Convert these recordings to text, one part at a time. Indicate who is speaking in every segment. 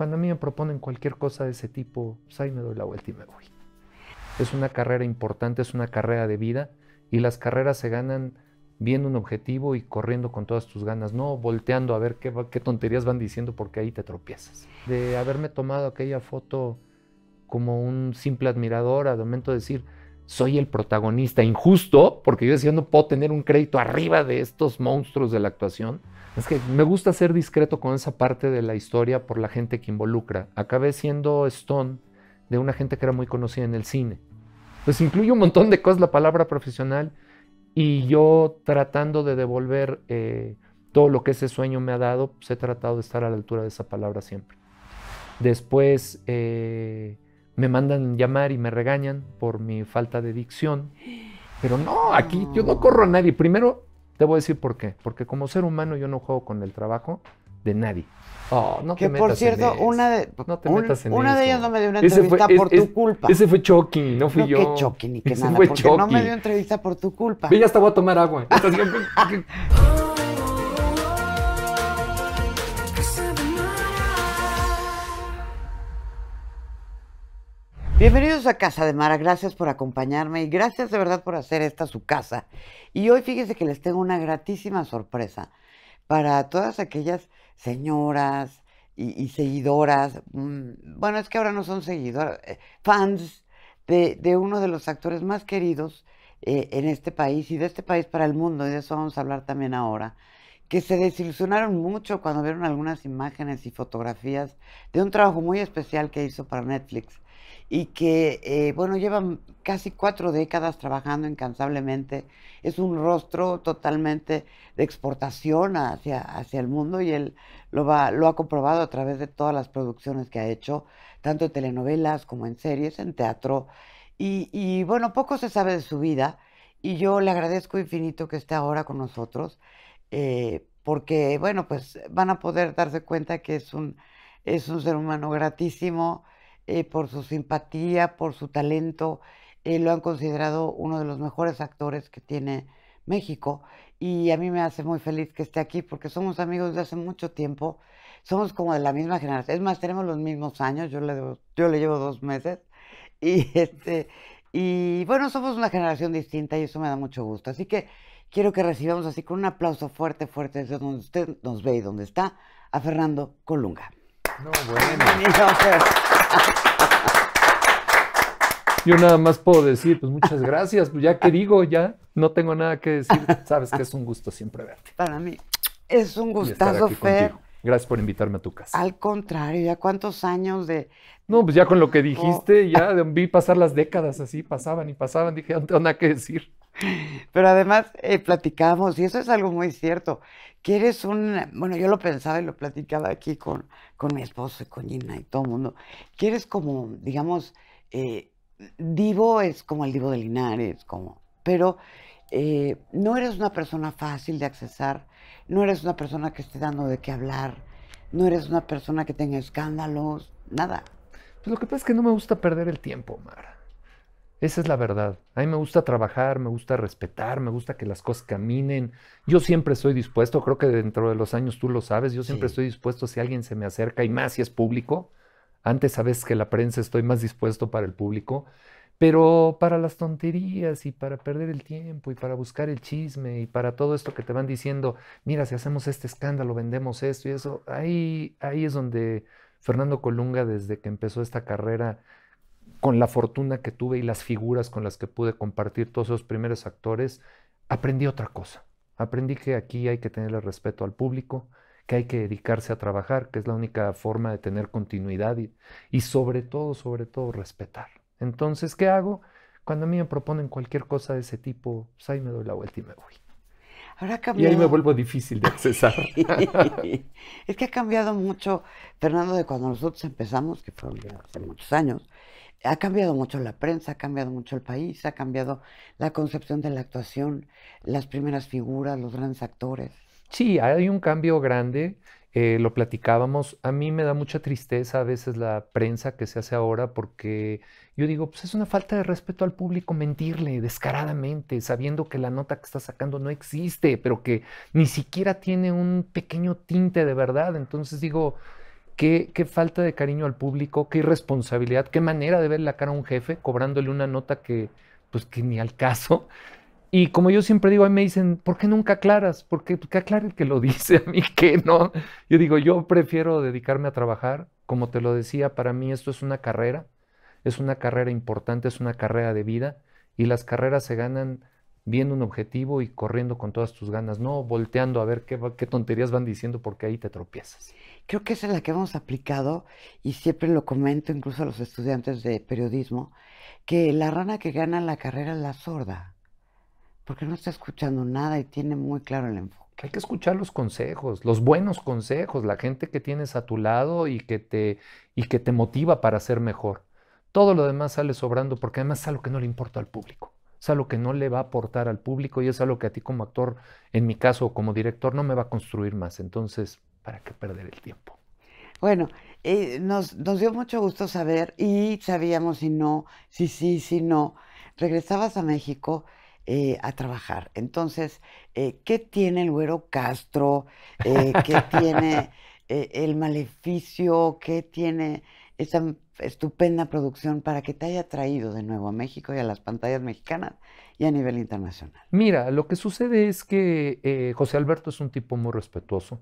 Speaker 1: Cuando a mí me proponen cualquier cosa de ese tipo, pues ahí me doy la vuelta y me voy. Es una carrera importante, es una carrera de vida y las carreras se ganan viendo un objetivo y corriendo con todas tus ganas, no volteando a ver qué, qué tonterías van diciendo porque ahí te tropiezas. De haberme tomado aquella foto como un simple admirador, al momento de decir, soy el protagonista, injusto, porque yo decía, no puedo tener un crédito arriba de estos monstruos de la actuación. Es que me gusta ser discreto con esa parte de la historia por la gente que involucra. Acabé siendo Stone de una gente que era muy conocida en el cine. Pues incluye un montón de cosas la palabra profesional y yo tratando de devolver eh, todo lo que ese sueño me ha dado, pues he tratado de estar a la altura de esa palabra siempre. Después eh, me mandan llamar y me regañan por mi falta de dicción. Pero no, aquí yo no corro a nadie. Primero, te voy a decir por qué. Porque como ser humano yo no juego con el trabajo de nadie. Oh, no te metas por cierto, en una de, no te una de ellas no me dio una entrevista por tu culpa. Ese fue Chucky, no
Speaker 2: fui yo. No, que Chucky ni que nada, fue porque no me dio entrevista por tu culpa. Y ya hasta voy a tomar agua. Bienvenidos a Casa de Mara, gracias por acompañarme y gracias de verdad por hacer esta su casa. Y hoy fíjense que les tengo una gratísima sorpresa para todas aquellas señoras y, seguidoras, mm, bueno, es que ahora no son seguidoras, eh, fans de, uno de los actores más queridos eh, en este país y de este país para el mundo, y de eso vamos a hablar también ahora, que se desilusionaron mucho cuando vieron algunas imágenes y fotografías de un trabajo muy especial que hizo para Netflix y que, eh, bueno, lleva casi cuatro décadas trabajando incansablemente. Es un rostro totalmente de exportación hacia, hacia el mundo y él lo, lo ha comprobado a través de todas las producciones que ha hecho, tanto en telenovelas como en series, en teatro. Y, bueno, poco se sabe de su vida y yo le agradezco infinito que esté ahora con nosotros. Eh, porque, bueno, pues van a poder darse cuenta que es un, es un ser humano gratísimo, eh, por su simpatía, por su talento. Eh, lo han considerado uno de los mejores actores que tiene México y a mí me hace muy feliz que esté aquí porque somos amigos de hace mucho tiempo, somos como de la misma generación, es más, tenemos los mismos años, yo le, yo le llevo dos meses y, este, y bueno, somos una generación distinta y eso me da mucho gusto. Así que quiero que recibamos así con un aplauso fuerte, fuerte, desde donde usted nos ve y donde está, a Fernando Colunga. No, bueno. Pues. Yo nada
Speaker 1: más puedo decir, pues muchas gracias, pues ya que digo, ya no tengo nada que decir. Sabes que es un gusto siempre verte.
Speaker 2: Para mí es un gustazo, Fer.
Speaker 1: Gracias por invitarme a tu casa.
Speaker 2: Al contrario, ¿ya cuántos años de...? No, pues ya con lo que oh. dijiste, ya vi pasar las décadas así, pasaban y pasaban, dije, no tengo nada que decir. Pero además eh, platicamos, y eso es algo muy cierto, que eres un, bueno, yo lo pensaba y lo platicaba aquí con, con mi esposo y con Gina y todo el mundo, que eres como, digamos, eh, divo es como el divo de Linares, como, pero eh, no eres una persona fácil de accesar, no eres una persona que esté dando de qué hablar, no eres una persona que tenga escándalos, nada. Pues lo que pasa es que no me gusta perder el tiempo, Mara.
Speaker 1: Esa es la verdad. A mí me gusta trabajar, me gusta respetar, me gusta que las cosas caminen. Yo siempre estoy dispuesto, creo que dentro de los años tú lo sabes, yo siempre estoy dispuesto si alguien se me acerca y más si es público. Antes sabes que la prensa estoy más dispuesto para el público, pero para las tonterías y para perder el tiempo y para buscar el chisme y para todo esto que te van diciendo, mira, si hacemos este escándalo, vendemos esto y eso, ahí, ahí es donde Fernando Colunga desde que empezó esta carrera con la fortuna que tuve y las figuras con las que pude compartir todos esos primeros actores, aprendí otra cosa. Aprendí que aquí hay que tenerle respeto al público, que hay que dedicarse a trabajar, que es la única forma de tener continuidad y, sobre todo, sobre todo, respetar. Entonces, ¿qué hago? Cuando a mí me proponen cualquier cosa de ese tipo, pues ahí me doy la vuelta y me voy.
Speaker 2: Ahora Y ahí me vuelvo difícil de accesar. es que ha cambiado mucho, Fernando, de cuando nosotros empezamos, que fue hace muchos años, ha cambiado mucho la prensa, ha cambiado mucho el país, ha cambiado la concepción de la actuación, las primeras figuras, los grandes actores.
Speaker 1: Sí, hay un cambio grande, eh, lo platicábamos. A mí me da mucha tristeza a veces la prensa que se hace ahora porque yo digo, pues es una falta de respeto al público mentirle descaradamente, sabiendo que la nota que está sacando no existe, pero que ni siquiera tiene un pequeño tinte de verdad. Entonces digo, Qué, falta de cariño al público, qué irresponsabilidad, qué manera de ver la cara a un jefe cobrándole una nota que, pues, que ni al caso. Y como yo siempre digo, ahí me dicen, ¿por qué nunca aclaras? ¿Por qué, qué el que lo dice? A mí que no. Yo digo, yo prefiero dedicarme a trabajar. Como te lo decía, para mí esto es una carrera. Es una carrera importante, es una carrera de vida. Y las carreras se ganan viendo un objetivo y corriendo con todas tus ganas,
Speaker 2: no volteando a ver qué, qué tonterías van diciendo porque ahí te tropiezas creo que esa es la que hemos aplicado y siempre lo comento incluso a los estudiantes de periodismo, que la rana que gana la carrera es la sorda, porque no está escuchando nada y tiene muy claro
Speaker 1: el enfoque. Hay que escuchar los consejos, los buenos consejos, la gente que tienes a tu lado y que te, y que te motiva para ser mejor. Todo lo demás sale sobrando porque además es algo que no le importa al público es algo que no le va a aportar al público y es algo que a ti como actor, en mi caso como director, no me va a construir más. Entonces, ¿Para perder el tiempo?
Speaker 2: Bueno, eh, nos, dio mucho gusto saber y sabíamos si no, si sí, si no. Regresabas a México eh, a trabajar. Entonces, eh, ¿qué tiene el güero Castro? ¿Qué tiene el maleficio? ¿Qué tiene esa estupenda producción para que te haya traído de nuevo a México y a las pantallas mexicanas y a nivel internacional?
Speaker 1: Mira, lo que sucede es que José Alberto es un tipo muy respetuoso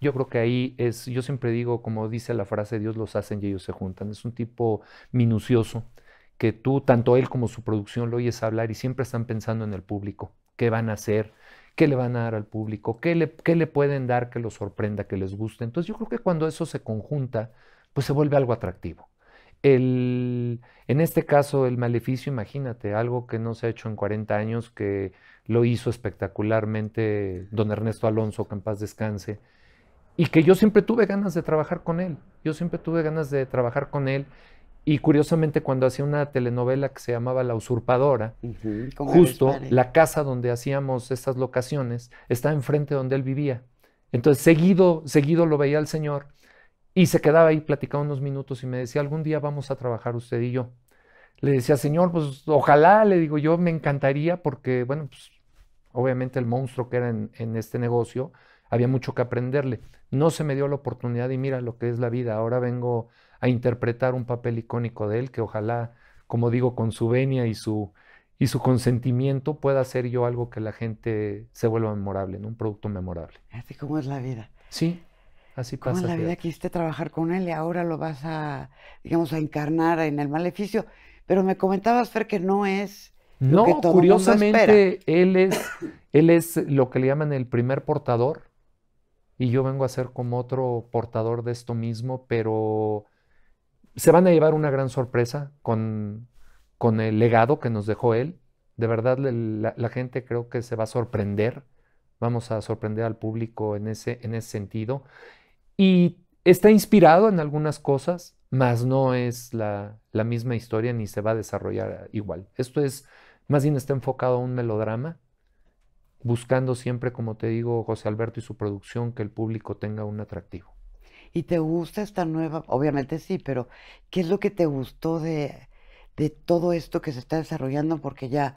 Speaker 1: yo creo que ahí es, yo siempre digo, como dice la frase, Dios los hacen y ellos se juntan. Es un tipo minucioso que tú, tanto él como su producción, lo oyes hablar y siempre están pensando en el público, qué van a hacer, qué le van a dar al público, qué le, pueden dar que los sorprenda, que les guste. Entonces yo creo que cuando eso se conjunta, pues se vuelve algo atractivo. en este caso, el maleficio, imagínate, algo que no se ha hecho en 40 años, que lo hizo espectacularmente don Ernesto Alonso, que en paz descanse, y que yo siempre tuve ganas de trabajar con él. Yo siempre tuve ganas de trabajar con él. Y curiosamente, cuando hacía una telenovela que se llamaba La Usurpadora, justo la casa donde hacíamos estas locaciones estaba enfrente donde él vivía. Entonces, seguido, seguido lo veía el señor y se quedaba ahí platicando unos minutos y me decía, algún día vamos a trabajar usted y yo. Le decía, señor, pues ojalá, le digo yo, me encantaría porque, bueno, pues obviamente el monstruo que era en este negocio, había mucho que aprenderle. No se me dio la oportunidad y mira lo que es la vida. Ahora vengo a interpretar un papel icónico de él que ojalá, como digo, con su venia y su, y su consentimiento pueda hacer yo algo que la gente se vuelva memorable, ¿no? un producto memorable.
Speaker 2: Así como es la vida. Sí, así pasa. Como es la vida, quisiste trabajar con él y ahora lo vas a, digamos, a encarnar en el maleficio. Pero me comentabas, Fer, que no es... No, lo que todo curiosamente,
Speaker 1: él, es, él es lo que le llaman el primer portador y yo vengo a ser como otro portador de esto mismo, pero se van a llevar una gran sorpresa con, con el legado que nos dejó él. De verdad, la, gente creo que se va a sorprender. Vamos a sorprender al público en ese, en ese sentido. Y está inspirado en algunas cosas, mas no es la, la misma historia ni se va a desarrollar igual. Esto es, más bien está enfocado a un melodrama buscando siempre, como te
Speaker 2: digo, José
Speaker 1: Alberto y su producción, que el público tenga un atractivo.
Speaker 2: ¿Y te gusta esta nueva? Obviamente sí, pero ¿qué es lo que te gustó de, de todo esto que se está desarrollando? Porque ya,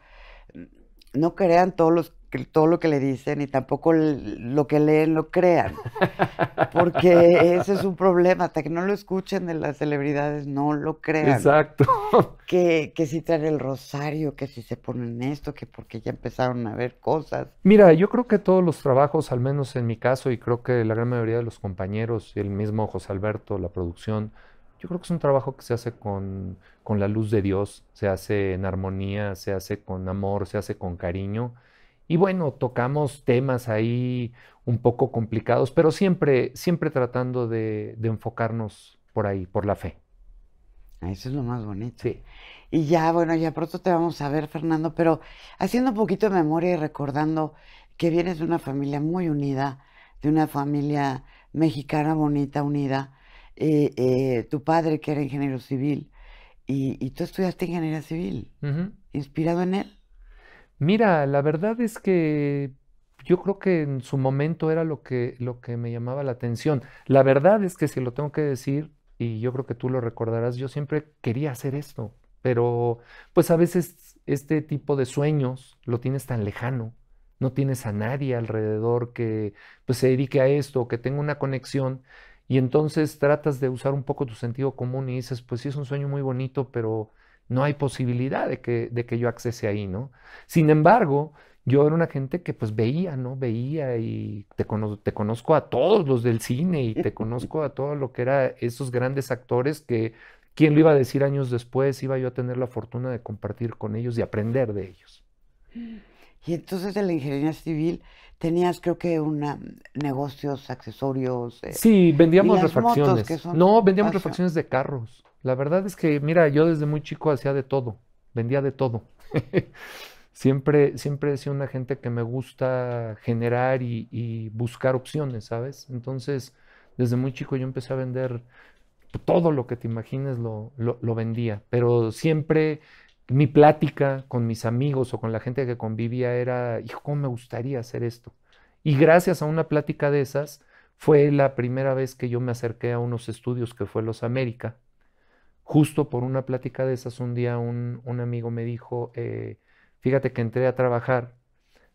Speaker 2: mm, no crean todos los que todo lo que le dicen y tampoco lo que leen lo crean. Porque ese es un problema. Hasta que no lo escuchen de las celebridades, no lo crean. Exacto. Que, que si traen el rosario, que si se ponen esto, que porque ya empezaron a ver cosas.
Speaker 1: Mira, yo creo que todos los trabajos, al menos en mi caso, y creo que la gran mayoría de los compañeros, y el mismo José Alberto, la producción, yo creo que es un trabajo que se hace con, con la luz de Dios, se hace en armonía, se hace con amor, se hace con cariño y bueno, tocamos temas ahí un poco complicados, pero siempre, siempre tratando de, enfocarnos por ahí, por la fe.
Speaker 2: Eso es lo más bonito. Y ya, bueno, ya pronto te vamos a ver, Fernando, pero haciendo un poquito de memoria y recordando que vienes de una familia muy unida, de una familia mexicana bonita, unida. Eh, eh, tu padre, que era ingeniero civil, y, tú estudiaste ingeniería civil, inspirado en él. Mira, la verdad es que yo creo que
Speaker 1: en su momento era lo que, lo que me llamaba la atención. La verdad es que si lo tengo que decir, y yo creo que tú lo recordarás, yo siempre quería hacer esto, pero pues a veces este tipo de sueños lo tienes tan lejano, no tienes a nadie alrededor que pues, se dedique a esto, que tenga una conexión, y entonces tratas de usar un poco tu sentido común y dices, pues sí es un sueño muy bonito, pero no hay posibilidad de que, de que yo accese ahí, ¿no? Sin embargo, yo era una gente que pues veía, ¿no? Veía y te, conozco a todos los del cine y te conozco a todo lo que eran esos grandes actores que, ¿quién lo iba a decir años después? Iba yo a tener la fortuna de compartir con ellos y aprender de ellos.
Speaker 2: Y entonces en la ingeniería civil tenías creo que una, mm, negocios, accesorios. Eh, sí, vendíamos refacciones. no, vendíamos
Speaker 1: refacciones de carros. La verdad es que, mira, yo desde muy chico hacía de todo, vendía de todo. siempre, siempre he sido una gente que me gusta generar y, buscar opciones, ¿sabes? Entonces, desde muy chico yo empecé a vender todo lo que te imagines lo, lo vendía, pero siempre mi plática con mis amigos o con la gente que convivía era, hijo, ¿cómo me gustaría hacer esto? Y gracias a una plática de esas, fue la primera vez que yo me acerqué a unos estudios que fue Los América, Justo por una plática de esas, un día un, amigo me dijo, eh, fíjate que entré a trabajar,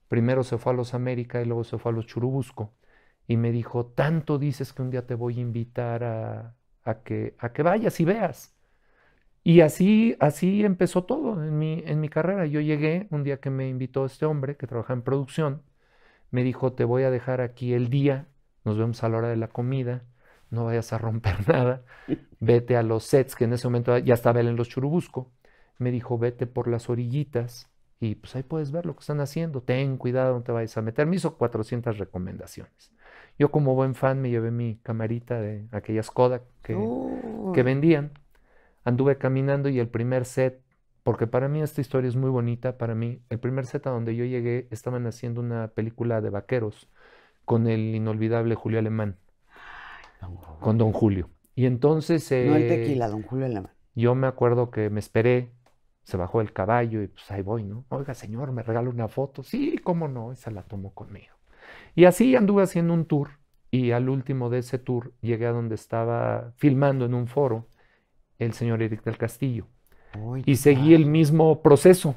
Speaker 1: primero se fue a los América y luego se fue a los Churubusco, y me dijo, tanto dices que un día te voy a invitar a, a que, a que vayas y veas. Y así, así empezó todo en mi, en mi carrera. Yo llegué un día que me invitó este hombre que trabaja en producción, me dijo, te voy a dejar aquí el día, nos vemos a la hora de la comida, no vayas a romper nada, vete a los sets, que en ese momento ya estaba él en los Churubusco. Me dijo, vete por las orillitas y pues ahí puedes ver lo que están haciendo, ten cuidado, no te vayas a meter. Me hizo 400 recomendaciones. Yo como buen fan me llevé mi camarita de aquellas Kodak que, que vendían. Anduve caminando y el primer set, porque para mí esta historia es muy bonita, para mí el primer set a donde yo llegué estaban haciendo una película de vaqueros con el inolvidable Julio Alemán con don Julio. Y entonces... no el eh, tequila, don Julio la Yo me acuerdo que me esperé, se bajó el caballo y pues ahí voy, ¿no? Oiga, señor, ¿me regalo una foto? Sí, cómo no, esa la tomó conmigo. Y así anduve haciendo un tour y al último de ese tour llegué a donde estaba filmando en un foro el señor Eric del Castillo. y seguí el mismo proceso.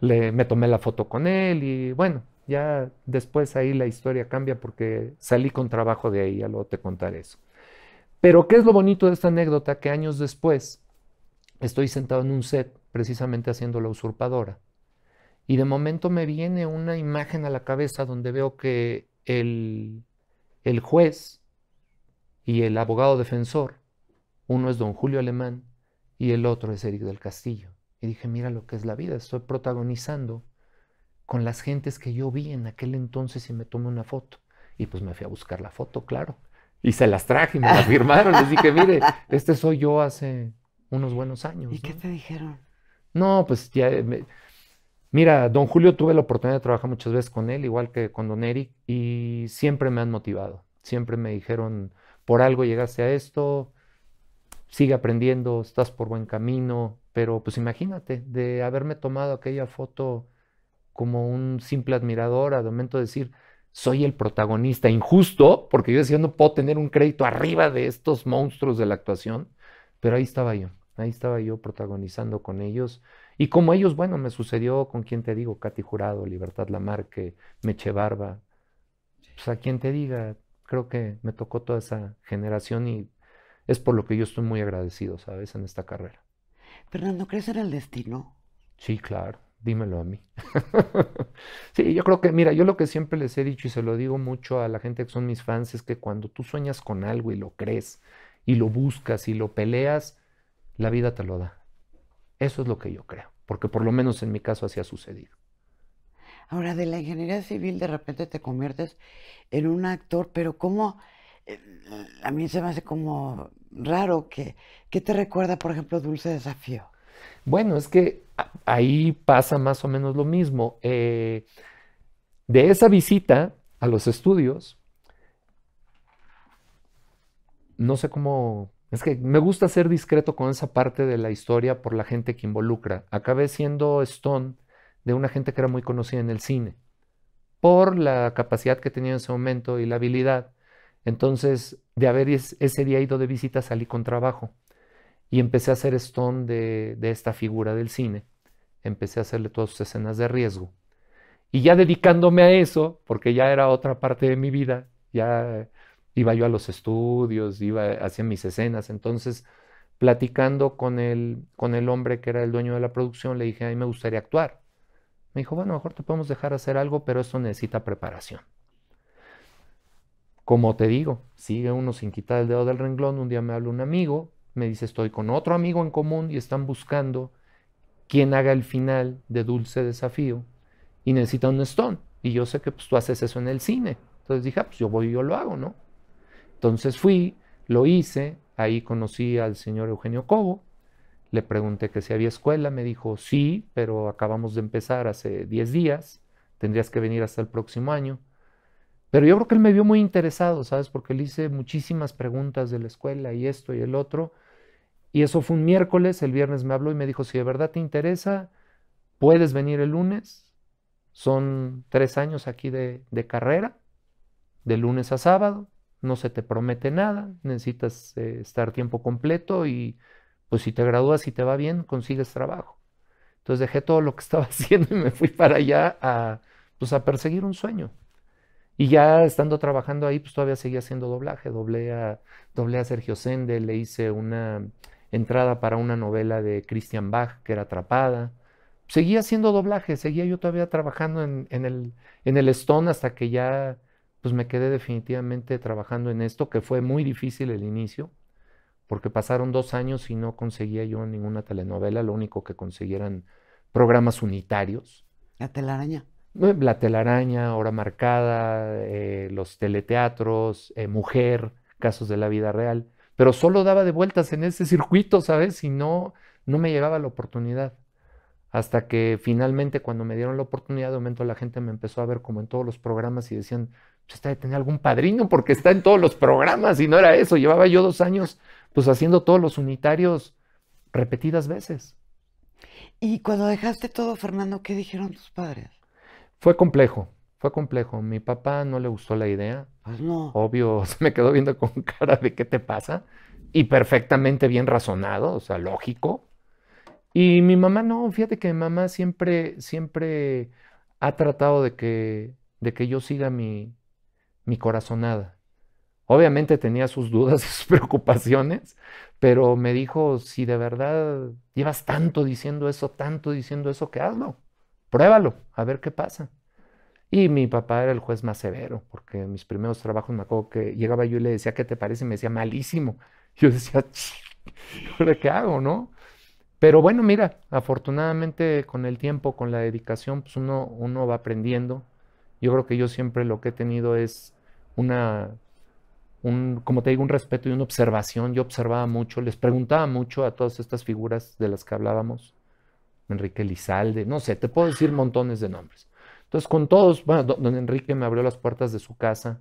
Speaker 1: Le, me tomé la foto con él y bueno, ya después ahí la historia cambia porque salí con trabajo de ahí, ya luego te contaré eso. Pero ¿qué es lo bonito de esta anécdota? Que años después estoy sentado en un set precisamente haciendo la usurpadora. Y de momento me viene una imagen a la cabeza donde veo que el, el juez y el abogado defensor, uno es don Julio Alemán y el otro es Eric del Castillo. Y dije, mira lo que es la vida, estoy protagonizando con las gentes que yo vi en aquel entonces y me tomé una foto. Y pues me fui a buscar la foto, claro. Y se las traje y me las firmaron. Les dije, mire, este soy yo hace unos buenos años. ¿Y
Speaker 2: qué te dijeron?
Speaker 1: No, pues ya... Eh, mira, don Julio tuve la oportunidad de trabajar muchas veces con él, igual que con don Eric, y siempre me han motivado. Siempre me dijeron, por algo llegaste a esto, sigue aprendiendo, estás por buen camino, pero pues imagínate, de haberme tomado aquella foto como un simple admirador, al momento de decir, soy el protagonista, injusto, porque yo decía, no puedo tener un crédito arriba de estos monstruos de la actuación, pero ahí estaba yo, ahí estaba yo protagonizando con ellos. Y como ellos, bueno, me sucedió con quien te digo, Katy Jurado, Libertad Lamarque, Meche Barba, pues a quien te diga, creo que me tocó toda esa generación y es por lo que yo estoy muy agradecido, ¿sabes?, en esta carrera.
Speaker 2: Fernando, ¿crees en el destino?
Speaker 1: Sí, claro dímelo a mí. sí, yo creo que, mira, yo lo que siempre les he dicho y se lo digo mucho a la gente que son mis fans es que cuando tú sueñas con algo y lo crees y lo buscas y lo peleas, la vida te lo da. Eso es lo que yo creo, porque por lo menos en mi caso así ha sucedido.
Speaker 2: Ahora, de la ingeniería civil de repente te conviertes en un actor, pero ¿cómo? Eh, a mí se me hace como raro que, ¿qué te recuerda, por ejemplo, Dulce Desafío? Bueno, es que
Speaker 1: ahí pasa más o menos lo mismo. Eh, de esa visita a los estudios, no sé cómo, es que me gusta ser discreto con esa parte de la historia por la gente que involucra. Acabé siendo Stone de una gente que era muy conocida en el cine, por la capacidad que tenía en ese momento y la habilidad. Entonces, de haber ese día ido de visita, salí con trabajo. Y empecé a hacer Stone de, esta figura del cine. Empecé a hacerle todas sus escenas de riesgo. Y ya dedicándome a eso, porque ya era otra parte de mi vida, ya iba yo a los estudios, iba hacia mis escenas. Entonces, platicando con el, con el hombre que era el dueño de la producción, le dije, a mí me gustaría actuar. Me dijo, bueno, mejor te podemos dejar hacer algo, pero esto necesita preparación. Como te digo, sigue uno sin quitar el dedo del renglón. Un día me habló un amigo me dice, estoy con otro amigo en común y están buscando quién haga el final de Dulce Desafío y necesita un stone. Y yo sé que pues, tú haces eso en el cine. Entonces dije, ah, pues yo voy y yo lo hago, ¿no? Entonces fui, lo hice, ahí conocí al señor Eugenio Cobo, le pregunté que si había escuela, me dijo, sí, pero acabamos de empezar hace 10 días, tendrías que venir hasta el próximo año. Pero yo creo que él me vio muy interesado, ¿sabes? Porque le hice muchísimas preguntas de la escuela y esto y el otro. Y eso fue un miércoles, el viernes me habló y me dijo, si de verdad te interesa, puedes venir el lunes. Son tres años aquí de, carrera, de lunes a sábado, no se te promete nada, necesitas eh, estar tiempo completo y pues si te gradúas y te va bien, consigues trabajo. Entonces dejé todo lo que estaba haciendo y me fui para allá a, pues, a perseguir un sueño. Y ya estando trabajando ahí, pues todavía seguía haciendo doblaje, doblé a, doblé a Sergio Sende, le hice una entrada para una novela de Christian Bach, que era atrapada. Seguía haciendo doblaje, seguía yo todavía trabajando en, el, en el Stone hasta que ya pues me quedé definitivamente trabajando en esto, que fue muy difícil el inicio, porque pasaron dos años y no conseguía yo ninguna telenovela, lo único que eran programas unitarios.
Speaker 2: La telaraña.
Speaker 1: Eh, la telaraña, hora marcada, eh, los teleteatros, eh, mujer, casos de la vida real pero solo daba de vueltas en ese circuito, ¿sabes? Y no, no me llegaba la oportunidad. Hasta que finalmente cuando me dieron la oportunidad, de momento la gente me empezó a ver como en todos los programas y decían, pues está de tener algún padrino porque está en todos los programas y no era eso. Llevaba yo dos años pues haciendo todos los unitarios repetidas veces.
Speaker 2: Y cuando dejaste todo, Fernando, ¿qué dijeron tus padres?
Speaker 1: Fue complejo. Fue complejo. Mi papá no le gustó la idea. Ah, no. Obvio, se me quedó viendo con cara de qué te pasa. Y perfectamente bien razonado, o sea, lógico. Y mi mamá no, fíjate que mi mamá siempre, siempre ha tratado de que, de que yo siga mi, mi corazonada. Obviamente tenía sus dudas sus preocupaciones, pero me dijo, si de verdad llevas tanto diciendo eso, tanto diciendo eso, que hazlo, pruébalo, a ver qué pasa. Y mi papá era el juez más severo, porque en mis primeros trabajos me acuerdo que llegaba yo y le decía, ¿qué te parece? Y me decía, malísimo. Yo decía, qué hago, no? Pero bueno, mira, afortunadamente con el tiempo, con la dedicación, pues uno, uno va aprendiendo. Yo creo que yo siempre lo que he tenido es una, un, como te digo, un respeto y una observación. Yo observaba mucho, les preguntaba mucho a todas estas figuras de las que hablábamos. Enrique Lizalde, no sé, te puedo decir montones de nombres. Entonces, con todos, bueno, don Enrique me abrió las puertas de su casa.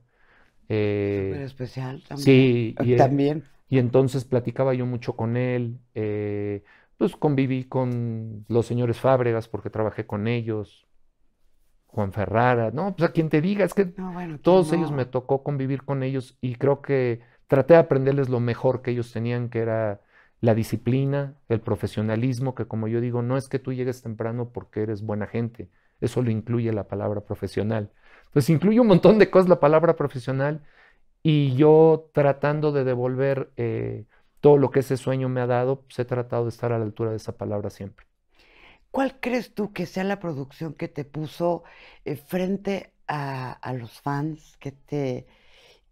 Speaker 1: Eh, Súper especial también. Sí, y, e, también. Y entonces platicaba yo mucho con él. Eh, pues conviví con los señores Fábregas porque trabajé con ellos. Juan Ferrara, no, pues a quien te diga, es que todos ellos me tocó convivir con ellos y creo que traté de aprenderles lo mejor que ellos tenían, que era la disciplina, el profesionalismo, que como yo digo, no es que tú llegues temprano porque eres buena gente, eso lo incluye la palabra profesional. Pues incluye un montón de cosas la palabra profesional y yo tratando de devolver eh, todo lo que ese sueño me ha dado, se pues, he tratado de estar a la altura de esa palabra siempre.
Speaker 2: ¿Cuál crees tú que sea la producción que te puso eh, frente a, los fans, que te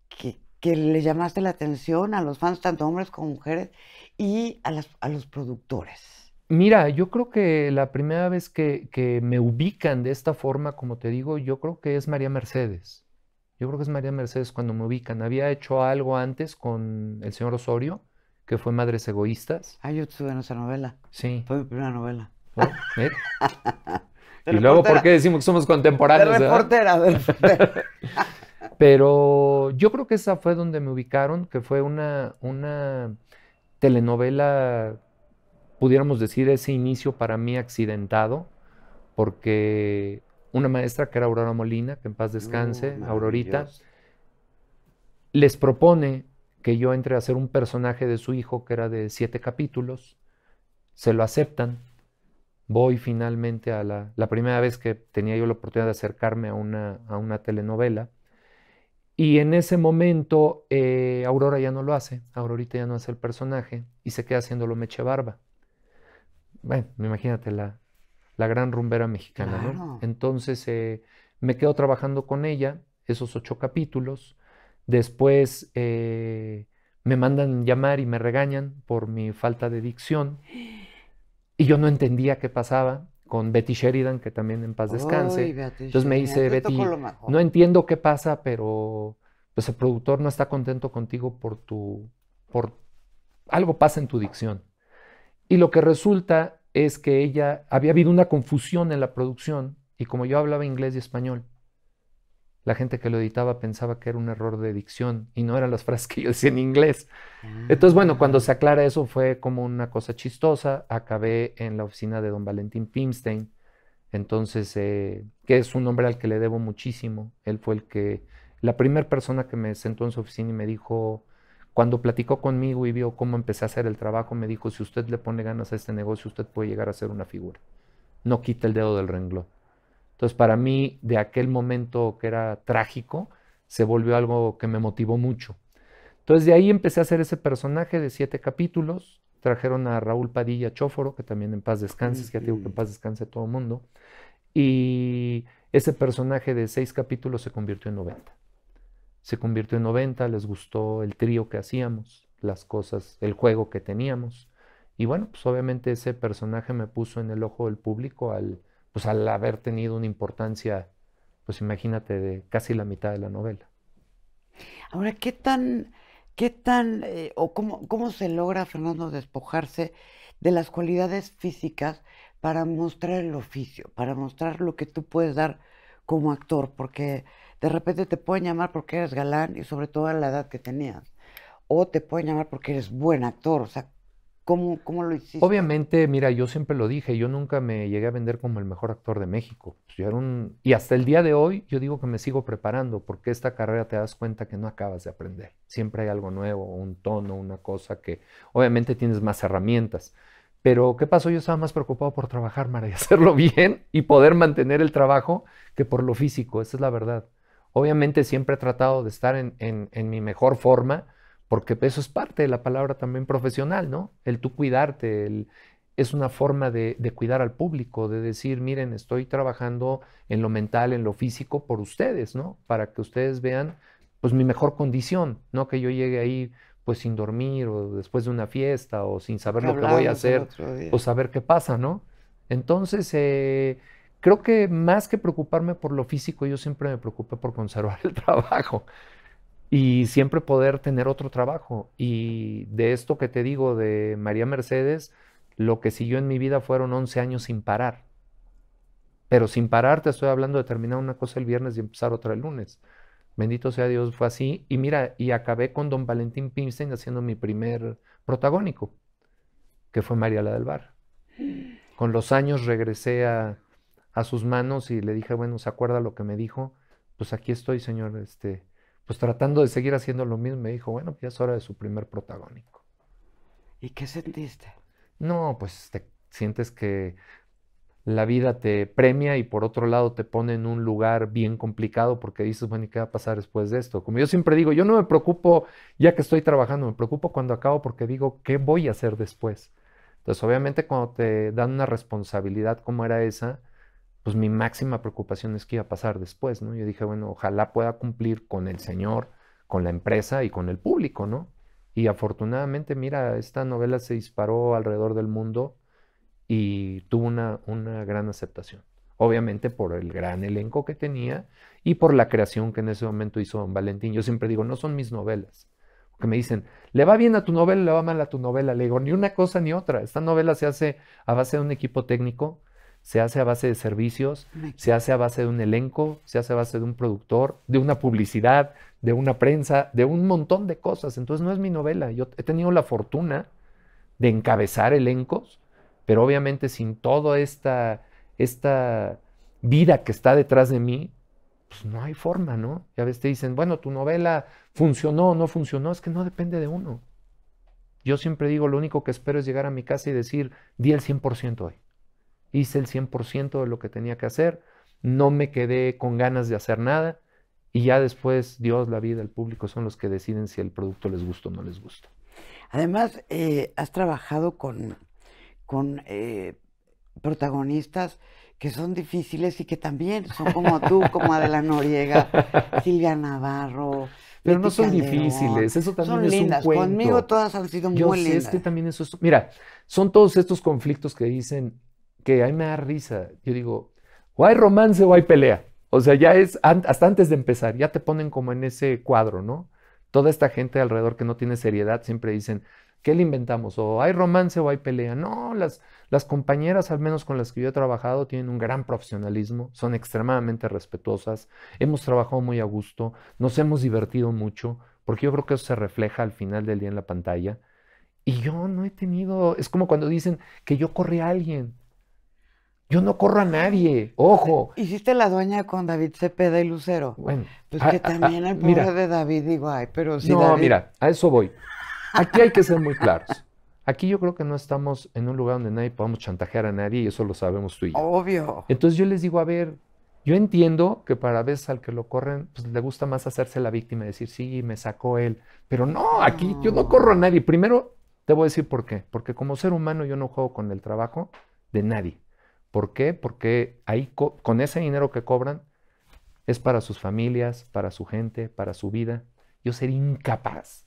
Speaker 2: que, le llamaste la atención a los fans, tanto hombres como mujeres, y a los productores?
Speaker 1: Mira, yo creo que la primera vez que, me ubican de esta forma, como te digo, yo creo que es María Mercedes. Yo creo que es María Mercedes cuando me ubican. Había hecho algo antes con el señor Osorio, que
Speaker 2: fue Madres Egoístas. Ah, yo estuve en esa novela. Sí. Fue mi primera novela. ¿eh? y luego, ¿por qué decimos que somos contemporáneos? De reportera,
Speaker 1: Pero yo creo que esa fue donde me ubicaron, que fue una telenovela pudiéramos decir, ese inicio para mí accidentado, porque una maestra que era Aurora Molina, que en paz descanse, uh, Aurorita, les propone que yo entre a hacer un personaje de su hijo que era de siete capítulos, se lo aceptan, voy finalmente a la, primera vez que tenía yo la oportunidad de acercarme a una, a una telenovela, y en ese momento eh, Aurora ya no lo hace, Aurorita ya no hace el personaje y se queda haciéndolo Meche Barba bueno, imagínate la, gran rumbera mexicana, Entonces eh, me quedo trabajando con ella esos ocho capítulos. Después eh, me mandan llamar y me regañan por mi falta de dicción. Y yo no entendía qué pasaba con Betty Sheridan, que también en paz descanse. Entonces me dice Betty, no entiendo qué pasa, pero pues el productor no está contento contigo por tu, por algo pasa en tu dicción. Y lo que resulta es que ella había habido una confusión en la producción y como yo hablaba inglés y español, la gente que lo editaba pensaba que era un error de dicción y no eran las frases que yo decía en inglés. Entonces, bueno, cuando se ah. aclara eso fue como una cosa chistosa. Acabé en la oficina de don Valentín Pimstein, entonces, eh, que es un hombre al que le debo muchísimo. Él fue el que, la primera persona que me sentó en su oficina y me dijo, cuando platicó conmigo y vio cómo empecé a hacer el trabajo, me dijo, si usted le pone ganas a este negocio, usted puede llegar a ser una figura. No quita el dedo del renglón. Entonces, para mí, de aquel momento que era trágico, se volvió algo que me motivó mucho. Entonces, de ahí empecé a hacer ese personaje de siete capítulos. Trajeron a Raúl Padilla Chóforo, que también en paz descanse, ya que digo que en paz descanse todo el mundo. Y ese personaje de seis capítulos se convirtió en 90 se convirtió en 90, les gustó el trío que hacíamos, las cosas, el juego que teníamos. Y bueno, pues obviamente ese personaje me puso en el ojo del público al, pues al haber tenido una importancia, pues imagínate, de casi la mitad de la novela.
Speaker 2: Ahora, ¿qué tan, qué tan, eh, o cómo, cómo se logra, Fernando, despojarse de las cualidades físicas para mostrar el oficio, para mostrar lo que tú puedes dar como actor? Porque de repente te pueden llamar porque eres galán y sobre todo a la edad que tenías. O te pueden llamar porque eres buen actor. O sea, ¿cómo, lo hiciste? Obviamente,
Speaker 1: mira, yo siempre lo dije, yo nunca me llegué a vender como el mejor actor de México. Pues, yo era un... Y hasta el día de hoy yo digo que me sigo preparando porque esta carrera te das cuenta que no acabas de aprender. Siempre hay algo nuevo, un tono, una cosa que obviamente tienes más herramientas. Pero ¿qué pasó? Yo estaba más preocupado por trabajar, Mara, y hacerlo bien y poder mantener el trabajo que por lo físico, esa es la verdad. Obviamente siempre he tratado de estar en, mi mejor forma, porque eso es parte de la palabra también profesional, ¿no? El tú cuidarte, el, es una forma de, de, cuidar al público, de decir, miren, estoy trabajando en lo mental, en lo físico por ustedes, ¿no? Para que ustedes vean, pues, mi mejor condición, ¿no? Que yo llegue ahí, pues, sin dormir o después de una fiesta o sin saber lo que voy a hacer o saber qué pasa, ¿no? Entonces, eh, creo que más que preocuparme por lo físico, yo siempre me preocupé por conservar el trabajo y siempre poder tener otro trabajo. Y de esto que te digo de María Mercedes, lo que siguió en mi vida fueron 11 años sin parar. Pero sin parar te estoy hablando de terminar una cosa el viernes y empezar otra el lunes. Bendito sea Dios, fue así. Y mira, y acabé con don Valentín Pimstein haciendo mi primer protagónico, que fue María la del Bar. Con los años regresé a, a sus manos y le dije, bueno, ¿se acuerda lo que me dijo? Pues aquí estoy, señor, este, pues tratando de seguir haciendo lo mismo. Me dijo, bueno, ya es hora de su primer protagónico.
Speaker 2: ¿Y qué sentiste?
Speaker 1: No, pues te sientes que la vida te premia y por otro lado te pone en un lugar bien complicado porque dices, bueno, ¿y qué va a pasar después de esto? Como yo siempre digo, yo no me preocupo ya que estoy trabajando, me preocupo cuando acabo porque digo, ¿qué voy a hacer después? Entonces, obviamente cuando te dan una responsabilidad como era esa, pues mi máxima preocupación es qué iba a pasar después, ¿no? Yo dije, bueno, ojalá pueda cumplir con el Señor, con la empresa y con el público, ¿no? Y afortunadamente, mira, esta novela se disparó alrededor del mundo y tuvo una, una gran aceptación. Obviamente por el gran elenco que tenía y por la creación que en ese momento hizo Don Valentín. Yo siempre digo, no son mis novelas, porque me dicen, le va bien a tu novela, le va mal a tu novela. Le digo, ni una cosa ni otra. Esta novela se hace a base de un equipo técnico se hace a base de servicios, se hace a base de un elenco, se hace a base de un productor, de una publicidad, de una prensa, de un montón de cosas. Entonces no es mi novela. Yo he tenido la fortuna de encabezar elencos, pero obviamente sin toda esta, esta vida que está detrás de mí, pues no hay forma, ¿no? Ya a veces te dicen, bueno, tu novela funcionó o no funcionó, es que no depende de uno. Yo siempre digo, lo único que espero es llegar a mi casa y decir, di el 100% hoy hice el 100% de lo que tenía que hacer, no me quedé con ganas de hacer nada y ya después
Speaker 2: Dios, la vida, el público son los que deciden si el producto les gusta o no les gusta. Además, eh, has trabajado con, con eh, protagonistas que son difíciles y que también son como tú, como Adela Noriega, Silvia Navarro. Pero no son difíciles, eso también es un cuento. Conmigo todas han sido muy lindas. que
Speaker 1: también eso mira, son todos estos conflictos que dicen que a mí me da risa. Yo digo, o hay romance o hay pelea. O sea, ya es, hasta antes de empezar, ya te ponen como en ese cuadro, ¿no? Toda esta gente alrededor que no tiene seriedad siempre dicen, ¿qué le inventamos? O hay romance o hay pelea. No, las, las compañeras, al menos con las que yo he trabajado, tienen un gran profesionalismo, son extremadamente respetuosas, hemos trabajado muy a gusto, nos hemos divertido mucho, porque yo creo que eso se refleja al final del día en la pantalla. Y yo no he tenido, es como cuando dicen que yo corrí a alguien. Yo no corro a nadie, ojo.
Speaker 2: Hiciste la dueña con David Cepeda y Lucero. Bueno. Pues que también al pobre de David digo, ay, pero sí. Si no, mira, a eso voy. Aquí hay que ser muy
Speaker 1: claros. Aquí yo creo que no estamos en un lugar donde nadie podamos chantajear a nadie y eso lo sabemos tú y yo.
Speaker 2: Obvio.
Speaker 1: Entonces yo les digo, a ver, yo entiendo que para veces al que lo corren, pues le gusta más hacerse la víctima y decir, sí, me sacó él. Pero no, aquí yo no corro a nadie. Primero, te voy a decir por qué. Porque como ser humano yo no juego con el trabajo de nadie. ¿Por qué? Porque ahí con ese dinero que cobran es para sus familias, para su gente, para su vida. Yo sería incapaz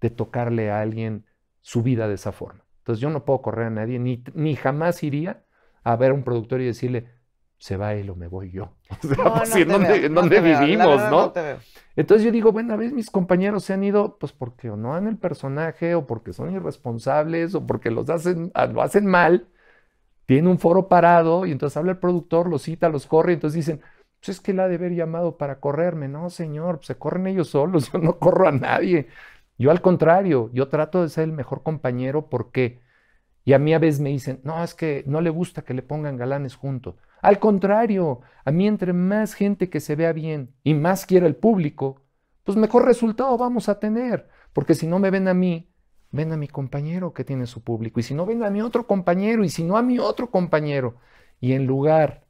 Speaker 1: de tocarle a alguien su vida de esa forma. Entonces yo no puedo correr a nadie, ni, ni jamás iría a ver a un productor y decirle, se va él o me voy yo. O sea, ¿en pues, dónde, vivimos, no? Entonces yo digo, bueno, a veces mis compañeros se han ido, pues porque o no han el personaje, o porque son irresponsables, o porque los hacen, lo hacen mal, tiene un foro parado y entonces habla el productor, los cita, los corre, entonces dicen, pues es que la ha de haber llamado para correrme. No, señor, pues se corren ellos solos, yo no corro a nadie. Yo al contrario, yo trato de ser el mejor compañero porque, y a mí a veces me dicen, no, es que no le gusta que le pongan galanes juntos. Al contrario, a mí entre más gente que se vea bien y más quiera el público, pues mejor resultado vamos a tener, porque si no me ven a mí, ven a mi compañero que tiene su público, y si no, ven a mi otro compañero, y si no, a mi otro compañero. Y en lugar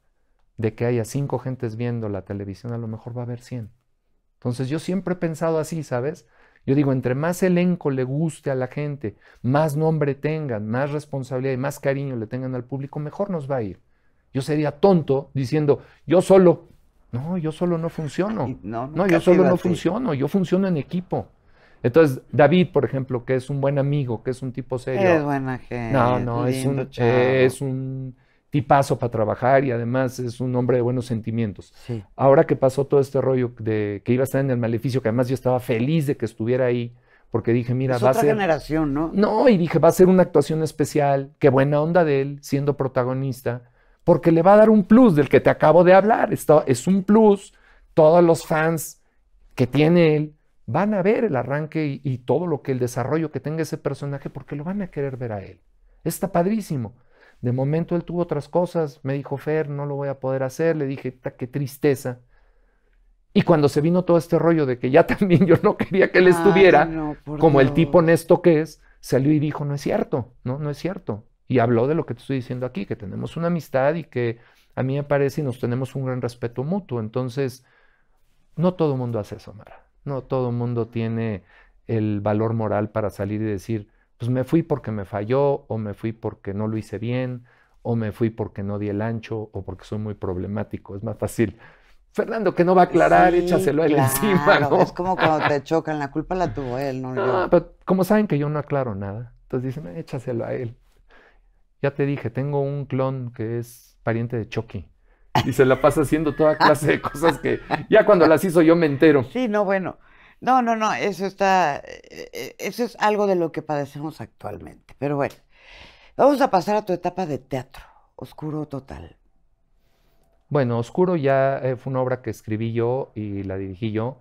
Speaker 1: de que haya cinco gentes viendo la televisión, a lo mejor va a haber cien. Entonces yo siempre he pensado así, ¿sabes? Yo digo, entre más elenco le guste a la gente, más nombre tengan, más responsabilidad y más cariño le tengan al público, mejor nos va a ir. Yo sería tonto diciendo, yo solo. No, yo solo no funciono. No, no yo solo no funciono, yo funciono en equipo. Entonces, David, por ejemplo, que es un buen amigo, que es un tipo serio. Es buena gente. No, no, es un, tipazo para trabajar y además es un hombre de buenos sentimientos. Ahora que pasó todo este rollo de que iba a estar en el maleficio, que además yo estaba feliz de que estuviera ahí, porque dije, mira, va a ser.
Speaker 2: generación, ¿no? No, y dije,
Speaker 1: va a ser una actuación especial, qué buena onda de él siendo protagonista, porque le va a dar un plus del que te acabo de hablar. es un plus, todos los fans que tiene él van a ver el arranque y, todo lo que el desarrollo que tenga ese personaje porque lo van a querer ver a él. Está padrísimo. De momento él tuvo otras cosas, me dijo Fer, no lo voy a poder hacer, le dije, qué tristeza. Y cuando se vino todo este rollo de que ya también yo no quería que él estuviera, como el tipo honesto que es, salió y dijo, no es cierto, no, no es cierto. Y habló de lo que te estoy diciendo aquí, que tenemos una amistad y que a mí me parece y nos tenemos un gran respeto mutuo. Entonces, no todo el mundo hace eso, Mara. No todo mundo tiene el valor moral para salir y decir, pues me fui porque me falló, o me fui porque no lo hice bien, o me fui porque no di el ancho, o porque soy muy problemático. Es más fácil.
Speaker 2: Fernando, que no va a aclarar, échaselo a él encima. Es como cuando te chocan, la culpa la tuvo él, no, no ah,
Speaker 1: Pero como saben que yo no aclaro nada, entonces dicen, échaselo a él. Ya te dije, tengo un clon que es pariente de Chucky y se la pasa haciendo toda clase de cosas que ya cuando las hizo yo me entero. Sí, no, bueno.
Speaker 2: No, no, no, eso está, eh, eh, eso es algo de lo que padecemos actualmente. Pero bueno, vamos a pasar a tu etapa de teatro, oscuro total.
Speaker 1: Bueno, Oscuro ya eh, fue una obra que escribí yo y la dirigí yo,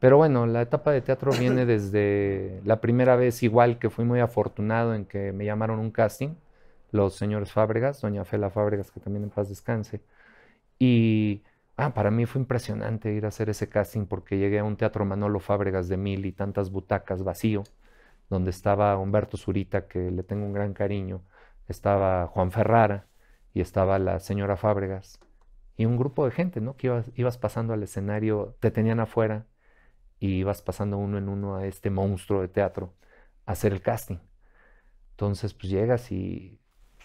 Speaker 1: pero bueno, la etapa de teatro viene desde la primera vez, igual que fui muy afortunado en que me llamaron un casting, los señores Fábregas, doña Fela Fábregas, que también en paz descanse, y ah, para mí fue impresionante ir a hacer ese casting porque llegué a un teatro Manolo Fábregas de mil y tantas butacas vacío, donde estaba Humberto Zurita, que le tengo un gran cariño, estaba Juan Ferrara y estaba la señora Fábregas y un grupo de gente, ¿no? Que ibas, ibas pasando al escenario, te tenían afuera y ibas pasando uno en uno a este monstruo de teatro a hacer el casting. Entonces, pues llegas y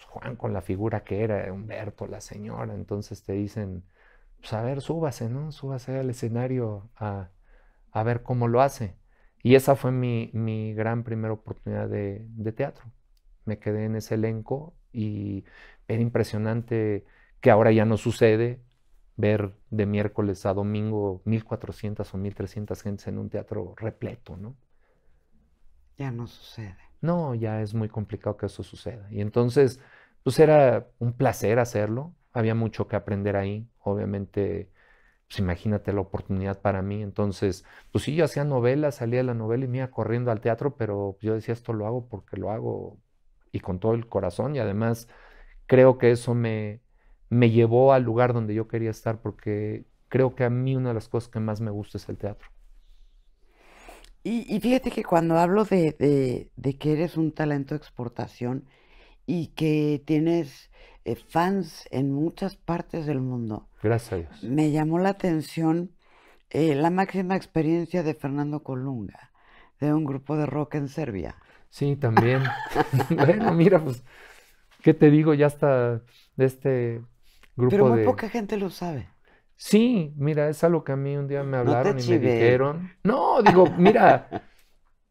Speaker 1: Juan con la figura que era, Humberto, la señora, entonces te dicen, pues a ver, súbase, ¿no? Súbase al escenario a, ver cómo lo hace. Y esa fue mi, gran primera oportunidad de, de, teatro. Me quedé en ese elenco y era impresionante que ahora ya no sucede ver de miércoles a domingo 1400 o 1300 gentes en un teatro repleto,
Speaker 2: ¿no? Ya no sucede.
Speaker 1: No, ya es muy complicado que eso suceda. Y entonces pues era un placer hacerlo, había mucho que aprender ahí, obviamente, pues imagínate la oportunidad para mí. Entonces, pues sí, yo hacía novelas, salía de la novela y me iba corriendo al teatro, pero pues, yo decía, esto lo hago porque lo hago y con todo el corazón y además creo que eso me, me llevó al lugar donde yo quería estar porque creo que a mí una de las cosas que más me gusta es el teatro.
Speaker 2: Y, fíjate que cuando hablo de, de que eres un talento de exportación, y que tienes eh, fans en muchas partes del mundo.
Speaker 1: Gracias a Dios.
Speaker 2: Me llamó la atención eh, la máxima experiencia de Fernando Colunga, de un grupo de rock en Serbia. Sí, también. bueno, mira, pues, ¿qué te digo? Ya está de este grupo de... Pero muy
Speaker 1: poca gente lo sabe. Sí, mira, es algo que a mí un día me hablaron y me dijeron. No, digo, mira,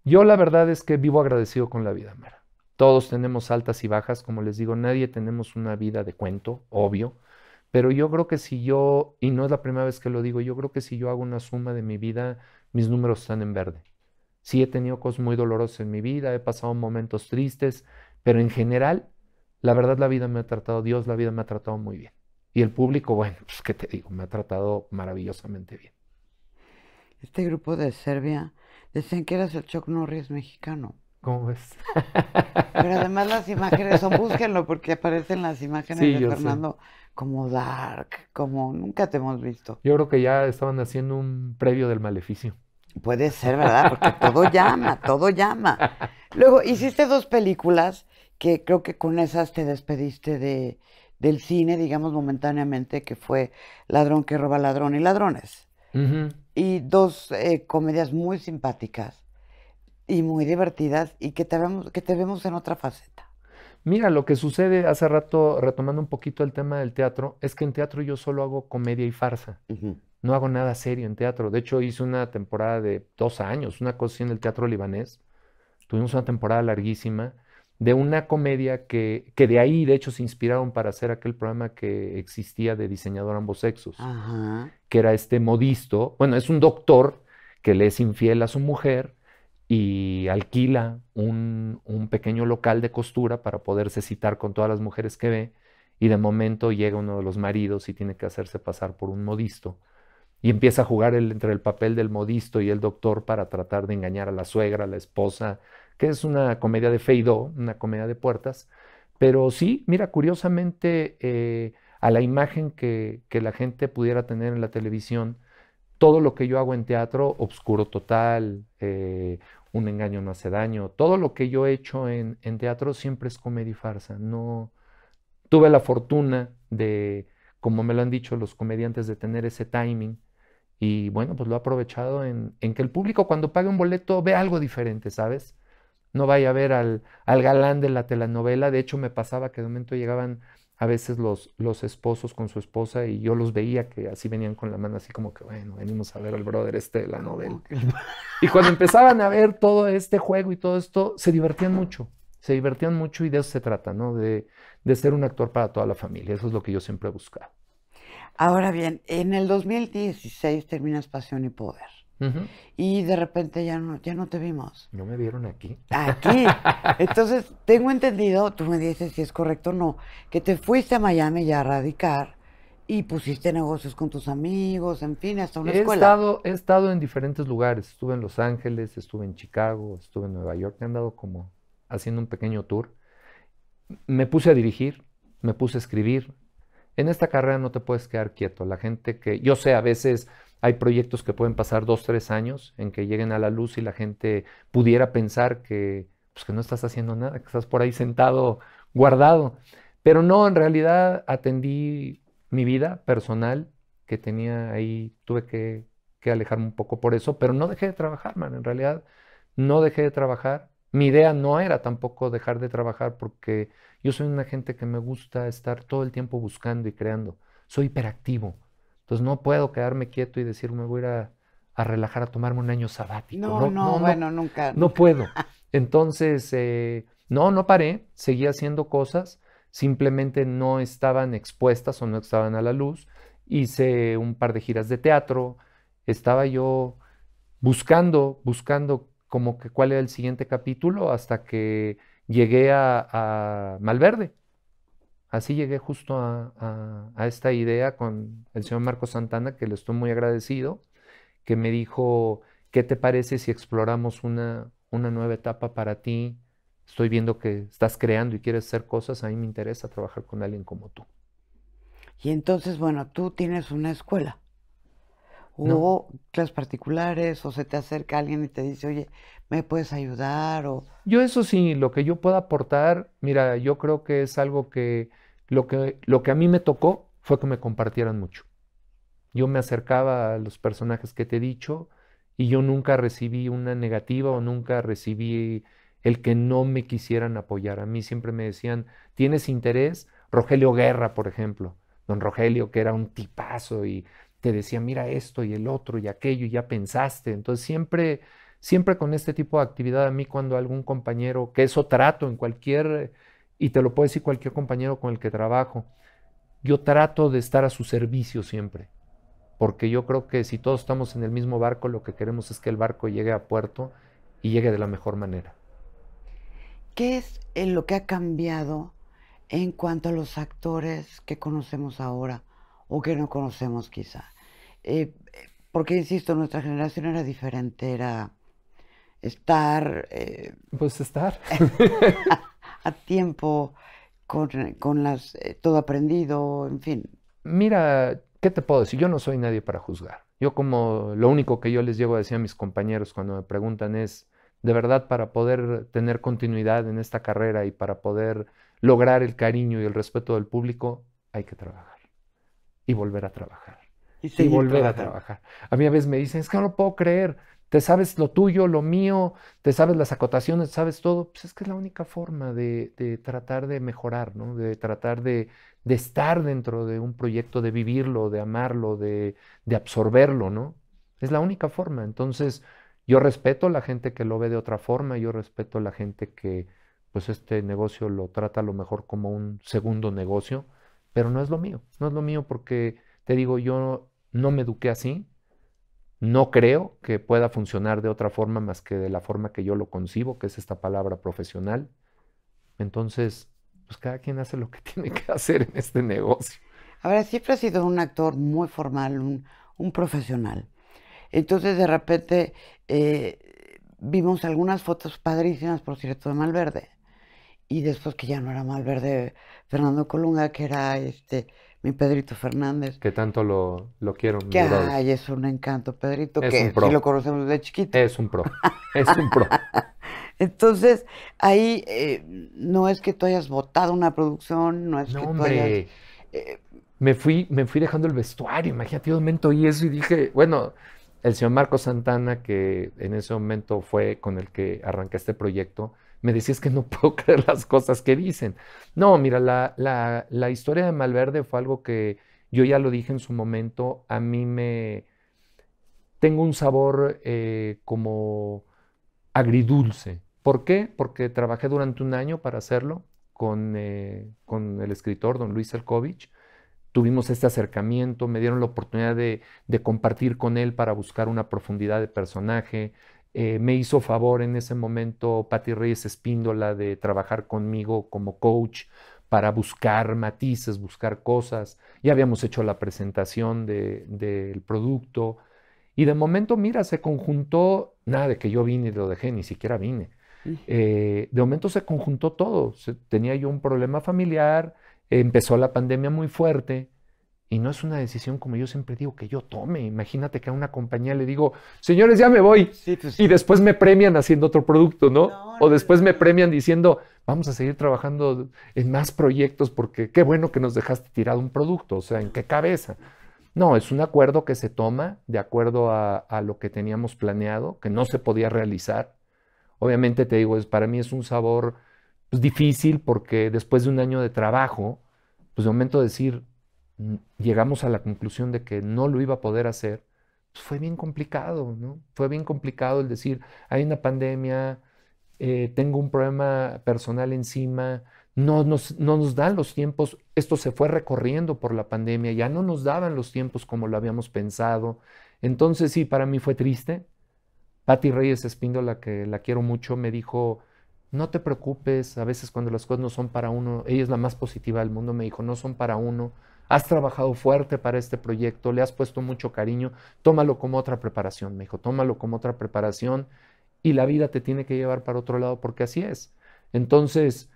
Speaker 1: yo la verdad es que vivo agradecido con la vida, Mara. Todos tenemos altas y bajas, como les digo, nadie tenemos una vida de cuento, obvio, pero yo creo que si yo, y no es la primera vez que lo digo, yo creo que si yo hago una suma de mi vida, mis números están en verde. Sí he tenido cosas muy dolorosas en mi vida, he pasado momentos tristes, pero en general, la verdad la vida me ha tratado, Dios la vida me ha tratado muy bien. Y el público, bueno, pues qué te digo, me ha tratado maravillosamente bien.
Speaker 2: Este grupo de Serbia decían que eras el Chuck Norris mexicano. ¿Cómo ves? Pero además las imágenes, son, búsquenlo porque aparecen las imágenes de Fernando como dark,
Speaker 1: como nunca te hemos visto. Yo creo que ya estaban haciendo un previo del maleficio.
Speaker 2: Puede ser, ¿verdad? Porque todo llama, todo llama. Luego, hiciste dos películas que creo que con esas te despediste de, del cine, digamos momentáneamente, que fue Ladrón que roba ladrón y ladrones. Y dos eh, comedias muy simpáticas y muy divertidas y que te vemos, que te vemos en otra faceta. Mira, lo que sucede hace rato, retomando un poquito el tema del teatro, es que en teatro
Speaker 1: yo solo hago comedia y farsa. No hago nada serio en teatro. De hecho, hice una temporada de dos años, una cosa así en el teatro libanés. Tuvimos una temporada larguísima de una comedia que, que de ahí, de hecho, se inspiraron para hacer aquel programa que existía de diseñador ambos sexos, que era este modisto, bueno, es un doctor que le es infiel a su mujer y alquila un, un, pequeño local de costura para poderse citar con todas las mujeres que ve y de momento llega uno de los maridos y tiene que hacerse pasar por un modisto y empieza a jugar entre el papel del modisto y el doctor para tratar de engañar a la suegra, a la esposa, que es una comedia de Feidó, una comedia de puertas, pero sí, mira, curiosamente eh, a la imagen que, que la gente pudiera tener en la televisión, todo lo que yo hago en teatro, Obscuro Total, eh, un engaño no hace daño. Todo lo que yo he hecho en, en teatro siempre es comedia y farsa. No tuve la fortuna de, como me lo han dicho los comediantes, de tener ese timing. Y bueno, pues lo he aprovechado en, que el público cuando pague un boleto ve algo diferente, ¿sabes? No vaya a ver al, al galán de la telenovela. De hecho, me pasaba que de momento llegaban a veces los, los esposos con su esposa y yo los veía que así venían con la mano, así como que, bueno, venimos a ver al brother este de la novela. Y cuando empezaban a ver todo este juego y todo esto, se divertían mucho, se divertían mucho y de eso se trata, ¿no? De, de ser un actor para toda la familia, eso es lo que yo siempre he buscado.
Speaker 2: Ahora bien, en el 2016 terminas Pasión y Poder. Y de repente ya no, ya no te vimos.
Speaker 1: ¿No me vieron aquí?
Speaker 2: Aquí. Entonces, tengo entendido, tú me dices si es correcto o no, que te fuiste a Miami ya a radicar y pusiste negocios con tus amigos, en fin, hasta una he Estado,
Speaker 1: he estado en diferentes lugares. Estuve en Los Ángeles, estuve en Chicago, estuve en Nueva York. He andado como haciendo un pequeño tour. Me puse a dirigir, me puse a escribir. En esta carrera no te puedes quedar quieto. La gente que, yo sé, a veces hay proyectos que pueden pasar dos, tres años en que lleguen a la luz y la gente pudiera pensar que, pues, que no estás haciendo nada, que estás por ahí sentado, guardado. Pero no, en realidad atendí mi vida personal que tenía ahí, tuve que, que alejarme un poco por eso, pero no dejé de trabajar, man. En realidad no dejé de trabajar. Mi idea no era tampoco dejar de trabajar porque yo soy una gente que me gusta estar todo el tiempo buscando y creando. Soy hiperactivo entonces no puedo quedarme quieto y decir, me voy a, a relajar, a tomarme un año sabático. No, no, bueno, nunca. No puedo. Entonces, eh, no, no paré, seguí haciendo cosas, simplemente no estaban expuestas o no estaban a la luz. Hice un par de giras de teatro, estaba yo buscando, buscando como que cuál era el siguiente capítulo hasta que llegué a Malverde así llegué justo a, esta idea con el señor Marco Santana, que le estoy muy agradecido, que me dijo, ¿qué te parece si exploramos una, una nueva etapa para ti? Estoy viendo que estás creando y quieres hacer cosas, a mí me interesa trabajar con alguien como tú. Y
Speaker 2: entonces, bueno, tú tienes una escuela o clases particulares o se te acerca alguien y te dice, oye, ¿me puedes ayudar? O... Yo eso sí, lo que yo puedo aportar,
Speaker 1: mira, yo creo que es algo que lo, que lo que a mí me tocó fue que me compartieran mucho. Yo me acercaba a los personajes que te he dicho y yo nunca recibí una negativa o nunca recibí el que no me quisieran apoyar. A mí siempre me decían, ¿tienes interés? Rogelio Guerra, por ejemplo. Don Rogelio, que era un tipazo y te decía, mira esto y el otro y aquello y ya pensaste. Entonces siempre, siempre con este tipo de actividad a mí cuando algún compañero, que eso trato en cualquier, y te lo puede decir cualquier compañero con el que trabajo, yo trato de estar a su servicio siempre. Porque yo creo que si todos estamos en el mismo barco, lo que queremos es que el barco llegue a puerto y llegue de la mejor manera.
Speaker 2: ¿Qué es eh, lo que ha cambiado en cuanto a los actores que conocemos ahora? o que no conocemos quizá. Eh, porque, insisto, nuestra generación era diferente, era estar... Eh, pues estar. a, tiempo, con, las, eh, todo aprendido, en fin. Mira, ¿qué te puedo decir? Yo no soy nadie para juzgar.
Speaker 1: Yo como lo único que yo les llevo a decir a mis compañeros cuando me preguntan es, de verdad, para poder tener continuidad en esta carrera y para poder lograr el cariño y el respeto del público, hay que trabajar y volver a trabajar.
Speaker 2: Y, volver a trabajar.
Speaker 1: A mí a veces me dicen, es que no lo puedo creer, te sabes lo tuyo, lo mío, te sabes las acotaciones, sabes todo. Pues es que es la única forma de, tratar de mejorar, ¿no? de tratar de, estar dentro de un proyecto, de vivirlo, de amarlo, de, de absorberlo, ¿no? Es la única forma. Entonces, yo respeto a la gente que lo ve de otra forma, yo respeto a la gente que pues este negocio lo trata a lo mejor como un segundo negocio, pero no es lo mío, no es lo mío porque te digo, yo no me eduqué así, no creo que pueda funcionar de otra forma más que de la forma que yo lo concibo, que es esta palabra profesional.
Speaker 2: Entonces, pues cada quien hace lo que tiene que hacer en este negocio. Ahora, siempre ha sido un actor muy formal, un, profesional. Entonces, de repente, eh, vimos algunas fotos padrísimas, por cierto, de Malverde y después que ya no era mal verde Fernando Colunga, que era este mi Pedrito Fernández.
Speaker 1: Que tanto lo, lo quiero. Que ay,
Speaker 2: es un encanto, Pedrito, que si lo conocemos
Speaker 1: de chiquito. Es un pro,
Speaker 2: es un pro. Entonces, ahí eh, no es que tú hayas votado una producción, no es que tú eh,
Speaker 1: me fui, me fui dejando el vestuario, imagínate, yo momento y eso, y dije, bueno, el señor Marco Santana, que en ese momento fue con el que arranqué este proyecto, me decías que no puedo creer las cosas que dicen. No, mira, la, historia de Malverde fue algo que yo ya lo dije en su momento, a mí me... Tengo un sabor eh, como agridulce. ¿Por qué? Porque trabajé durante un año para hacerlo con, eh, el escritor don Luis Elkovich. Tuvimos este acercamiento, me dieron la oportunidad de, de compartir con él para buscar una profundidad de personaje, eh, me hizo favor en ese momento Patti Reyes Espíndola de trabajar conmigo como coach para buscar matices, buscar cosas. Ya habíamos hecho la presentación del producto. Y de momento, mira, se conjuntó, nada de que yo vine y lo dejé, ni siquiera vine. Eh, de momento se conjuntó todo. tenía yo un problema familiar, empezó la pandemia muy fuerte, y no es una decisión como yo siempre digo que yo tome. Imagínate que a una compañía le digo, señores, ya me voy. Pues y después me premian haciendo otro producto, ¿no? o después me premian diciendo, vamos a seguir trabajando en más proyectos porque qué bueno que nos dejaste tirado un producto. O sea, ¿en qué cabeza? No, es un acuerdo que se toma de acuerdo a, lo que teníamos planeado, que no se podía realizar. Obviamente te digo, para mí es un sabor pues, difícil porque después de un año de trabajo, pues de momento decir, Mm, llegamos a la conclusión de que no lo iba a poder hacer, pues, fue bien complicado, ¿no? Fue bien complicado el decir, hay una pandemia, eh, tengo un problema personal encima, no nos, no nos dan los tiempos, esto se fue recorriendo por la pandemia, ya no nos daban los tiempos como lo habíamos pensado. Entonces sí, para mí fue triste. Patti Reyes Espíndola, que la quiero mucho, me dijo, no te preocupes, a veces cuando las cosas no son para uno, ella es la más positiva del mundo, me dijo, no son para uno, has trabajado fuerte para este proyecto, le has puesto mucho cariño, tómalo como otra preparación, me dijo, tómalo como otra preparación y la vida te tiene que llevar para otro lado porque así es. Entonces,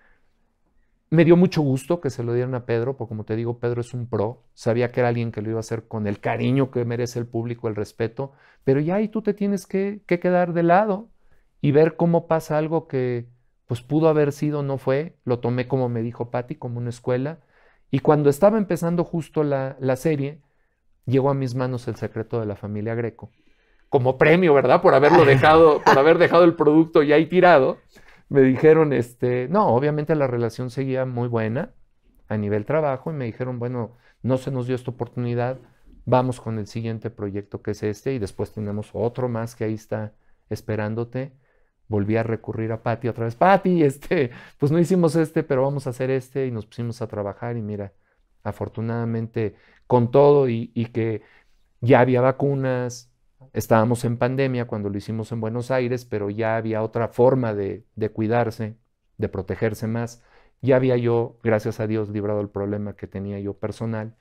Speaker 1: me dio mucho gusto que se lo dieran a Pedro, porque como te digo, Pedro es un pro, sabía que era alguien que lo iba a hacer con el cariño que merece el público, el respeto, pero ya ahí tú te tienes que, quedar de lado y ver cómo pasa algo que pues pudo haber sido, no fue, lo tomé como me dijo Patti, como una escuela, y cuando estaba empezando justo la, serie, llegó a mis manos el secreto de la familia Greco. Como premio, ¿verdad? Por haberlo dejado, por haber dejado el producto ya ahí tirado. Me dijeron, este, no, obviamente la relación seguía muy buena a nivel trabajo y me dijeron, bueno, no se nos dio esta oportunidad, vamos con el siguiente proyecto que es este y después tenemos otro más que ahí está esperándote volví a recurrir a Patty otra vez. Patty, este, pues no hicimos este, pero vamos a hacer este y nos pusimos a trabajar y mira, afortunadamente con todo y, que ya había vacunas, estábamos en pandemia cuando lo hicimos en Buenos Aires, pero ya había otra forma de, de cuidarse, de protegerse más. Ya había yo, gracias a Dios, librado el problema que tenía yo personal.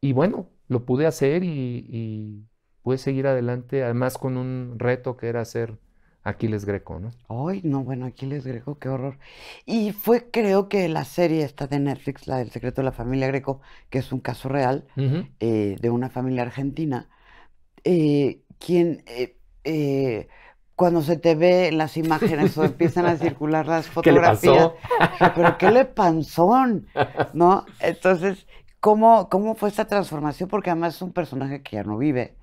Speaker 1: Y bueno, lo pude hacer y, y pude seguir adelante, además con un reto que era hacer Aquiles Greco, ¿no?
Speaker 2: Ay, no, bueno, Aquiles Greco, qué horror. Y fue, creo que la serie esta de Netflix, la del secreto de la familia Greco, que es un caso real eh, de una familia argentina, eh, quien eh, cuando se te ve las imágenes o empiezan a circular las fotografías, pero qué le panzón, ¿no? Entonces, ¿cómo, ¿cómo fue esta transformación? Porque además es un personaje que ya no vive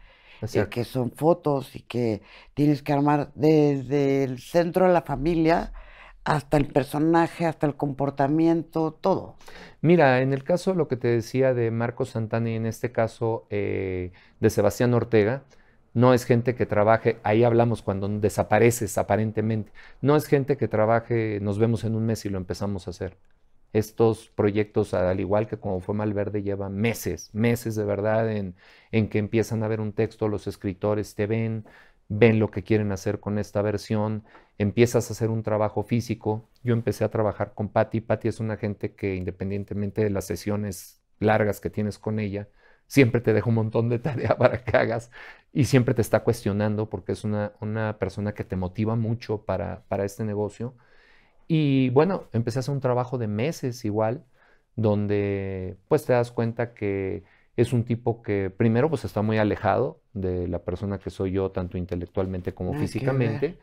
Speaker 2: que son fotos y que tienes que armar desde el centro de la familia hasta el personaje, hasta el comportamiento, todo.
Speaker 1: Mira, en el caso de lo que te decía de Marco Santana y en este caso eh, de Sebastián Ortega, no es gente que trabaje, ahí hablamos cuando desapareces aparentemente, no es gente que trabaje, nos vemos en un mes y lo empezamos a hacer estos proyectos, al igual que como fue Malverde, llevan meses, meses de verdad en, en que empiezan a ver un texto, los escritores te ven, ven lo que quieren hacer con esta versión, empiezas a hacer un trabajo físico. Yo empecé a trabajar con Patty. Patty es una gente que independientemente de las sesiones largas que tienes con ella, siempre te deja un montón de tarea para que hagas y siempre te está cuestionando porque es una, una persona que te motiva mucho para, para este negocio. Y bueno, empecé a hacer un trabajo de meses igual, donde pues te das cuenta que es un tipo que primero pues está muy alejado de la persona que soy yo, tanto intelectualmente como ah, físicamente.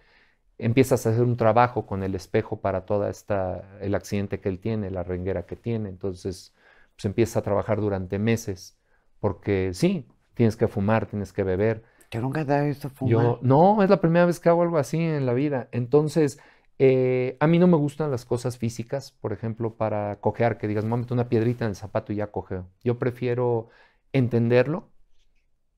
Speaker 1: Empiezas a hacer un trabajo con el espejo para toda esta, el accidente que él tiene, la renguera que tiene. Entonces, pues empieza a trabajar durante meses, porque sí, tienes que fumar, tienes que beber. Yo nunca fumar. Yo, no, es la primera vez que hago algo así en la vida. Entonces, eh, a mí no me gustan las cosas físicas, por ejemplo, para cojear, que digas, momento una piedrita en el zapato y ya cojeo. Yo prefiero entenderlo,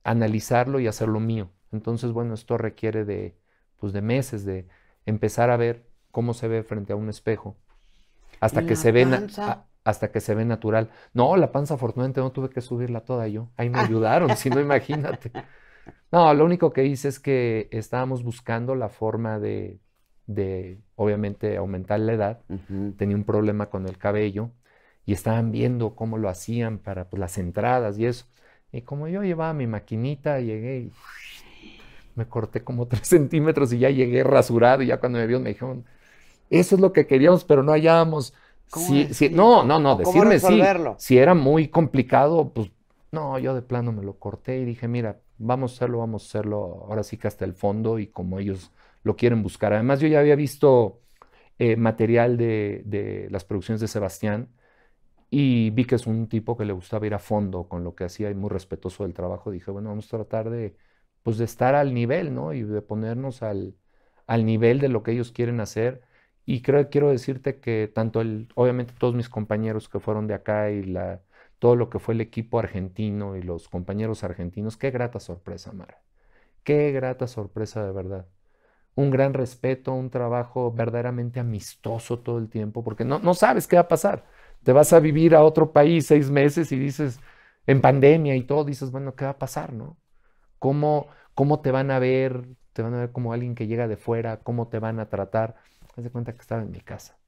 Speaker 1: analizarlo y hacerlo mío. Entonces, bueno, esto requiere de, pues, de meses, de empezar a ver cómo se ve frente a un espejo, hasta que se ve hasta que se ve natural. No, la panza afortunadamente no tuve que subirla toda yo. Ahí me ayudaron, si no imagínate. No, lo único que hice es que estábamos buscando la forma de de, obviamente, aumentar la edad, tenía un problema con el cabello y estaban viendo cómo lo hacían para pues, las entradas y eso. Y como yo llevaba mi maquinita, llegué y me corté como tres centímetros y ya llegué rasurado y ya cuando me vio me dijeron, eso es lo que queríamos, pero no hallábamos. Si, no, no, no, decirme sí. Si era muy complicado, pues no, yo de plano me lo corté y dije, mira, vamos a hacerlo, vamos a hacerlo ahora sí que hasta el fondo y como ellos lo quieren buscar. Además, yo ya había visto eh, material de, las producciones de Sebastián y vi que es un tipo que le gustaba ir a fondo con lo que hacía y muy respetuoso del trabajo. Dije, bueno, vamos a tratar de, pues, de estar al nivel, ¿no? Y de ponernos al, nivel de lo que ellos quieren hacer. Y creo, quiero decirte que tanto el, obviamente todos mis compañeros que fueron de acá y todo lo que fue el equipo argentino y los compañeros argentinos, qué grata sorpresa, Mara. Qué grata sorpresa de verdad un gran respeto, un trabajo verdaderamente amistoso todo el tiempo, porque no, no sabes qué va a pasar. Te vas a vivir a otro país seis meses y dices, en pandemia y todo, dices, bueno, ¿qué va a pasar? ¿no? ¿Cómo, ¿Cómo te van a ver? ¿Te van a ver como alguien que llega de fuera? ¿Cómo te van a tratar? Haz de cuenta que estaba en mi casa.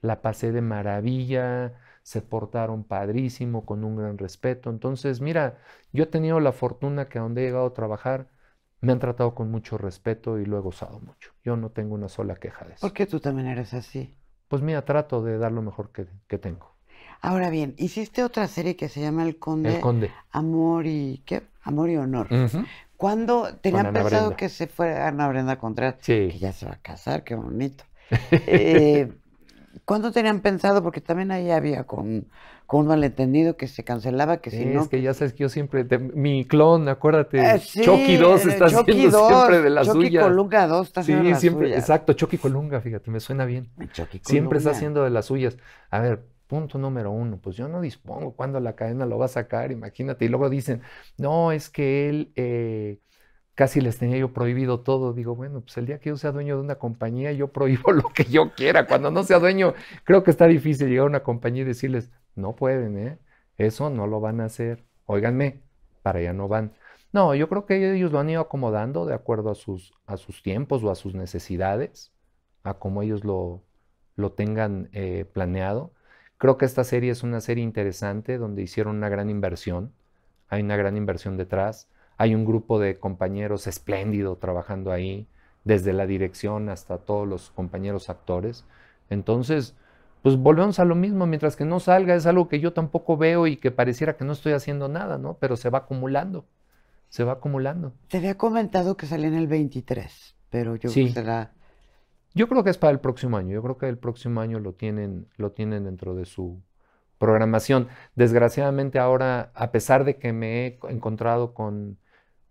Speaker 1: La pasé de maravilla, se portaron padrísimo, con un gran respeto. Entonces, mira, yo he tenido la fortuna que a donde he llegado a trabajar, me han tratado con mucho respeto y lo he gozado mucho. Yo no tengo una sola queja de eso. ¿Por qué tú también eres así? Pues mira, trato de dar lo mejor que, que tengo.
Speaker 2: Ahora bien, hiciste otra serie que se llama El Conde. Conde. Amor y ¿qué? Amor y honor. Cuando te han tenían pensado que se fuera Ana Brenda Contreras? Sí. Que ya se va a casar, qué bonito. eh, ¿Cuándo tenían pensado? Porque también ahí había con, con un malentendido que se cancelaba, que si es no... Es que ya sabes que yo siempre... mi clon, acuérdate, eh, Chucky 2 está haciendo siempre de las Chucky suyas. Chucky Colunga 2 está haciendo sí, de las siempre, Exacto,
Speaker 1: Chucky Colunga, fíjate, me suena bien. siempre está haciendo de las suyas. A ver, punto número uno, pues yo no dispongo cuándo la cadena lo va a sacar, imagínate. Y luego dicen, no, es que él... Eh, casi les tenía yo prohibido todo. Digo, bueno, pues el día que yo sea dueño de una compañía, yo prohíbo lo que yo quiera. Cuando no sea dueño, creo que está difícil llegar a una compañía y decirles, no pueden, ¿eh? Eso no lo van a hacer. Óiganme, para allá no van. No, yo creo que ellos lo han ido acomodando de acuerdo a sus, a sus tiempos o a sus necesidades, a cómo ellos lo, lo tengan eh, planeado. Creo que esta serie es una serie interesante donde hicieron una gran inversión. Hay una gran inversión detrás hay un grupo de compañeros espléndido trabajando ahí, desde la dirección hasta todos los compañeros actores. Entonces, pues volvemos a lo mismo, mientras que no salga, es algo que yo tampoco veo y que pareciera que no estoy haciendo nada, ¿no? Pero se va
Speaker 2: acumulando,
Speaker 1: se va acumulando.
Speaker 2: Te había comentado que salía en el 23, pero
Speaker 1: yo sí. será... Yo creo que es para el próximo año, yo creo que el próximo año lo tienen, lo tienen dentro de su programación. Desgraciadamente ahora, a pesar de que me he encontrado con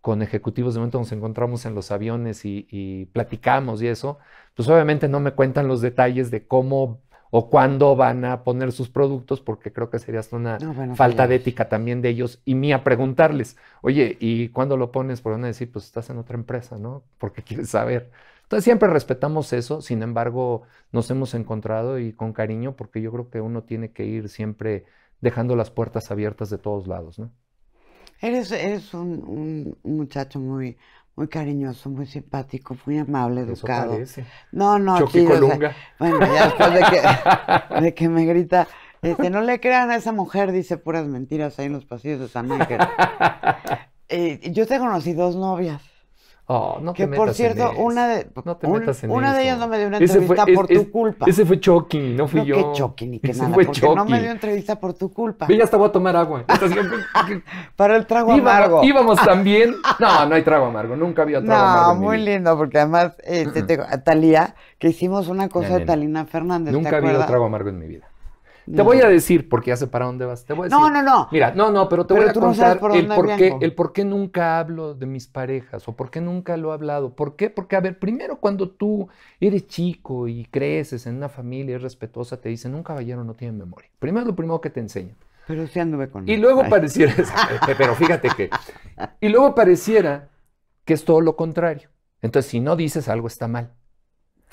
Speaker 1: con ejecutivos de momento nos encontramos en los aviones y, platicamos y eso, pues obviamente no me cuentan los detalles de cómo o cuándo van a poner sus productos, porque creo que sería hasta una falta de ética también de ellos y mía preguntarles, oye, ¿y cuándo lo pones? Por van a decir, pues estás en otra empresa, ¿no? Porque quieres saber. Entonces siempre respetamos eso, sin embargo, nos hemos encontrado y con cariño, porque yo creo que uno tiene que ir siempre dejando las puertas abiertas de todos lados, ¿no?
Speaker 2: Eres, eres un, un, muchacho muy, muy cariñoso, muy simpático, muy amable, educado. Eso no, no, Choque colunga bueno, ya después de que, me grita, este, no le crean a esa mujer, dice puras mentiras ahí en los pasillos de San Ángel. Eh, yo te conocí dos novias. Oh, no que por cierto, una de, no te metas en una de ellas no me dio una entrevista por tu culpa. Ese fue
Speaker 1: Chucky, no fui no, yo. Que Chucky, ni que nada, porque no me dio
Speaker 2: entrevista por
Speaker 1: tu culpa. Y ya estaba a tomar agua. Pues, Para el trago amargo. Íbamos también. No, no hay trago amargo, nunca había trago amargo. No, muy
Speaker 2: lindo, porque además, eh, te tengo a Talía, que hicimos una cosa de Talina Fernández. Nunca había
Speaker 1: trago amargo en mi vida. Te voy a decir, porque ya sé para dónde vas. Te no, no, no. Mira, no,
Speaker 2: no, pero te voy a contar el, por qué, el
Speaker 1: por qué nunca hablo de mis parejas o por qué nunca lo he hablado. ¿Por qué? Porque, a ver, primero cuando tú eres chico y creces en una familia respetuosa, te dicen, un caballero no tiene memoria. Primero es lo primero que te enseñan. Pero si anduve con Y luego pareciera, pero fíjate que, y luego pareciera que es todo lo contrario. Entonces, si no dices algo está mal.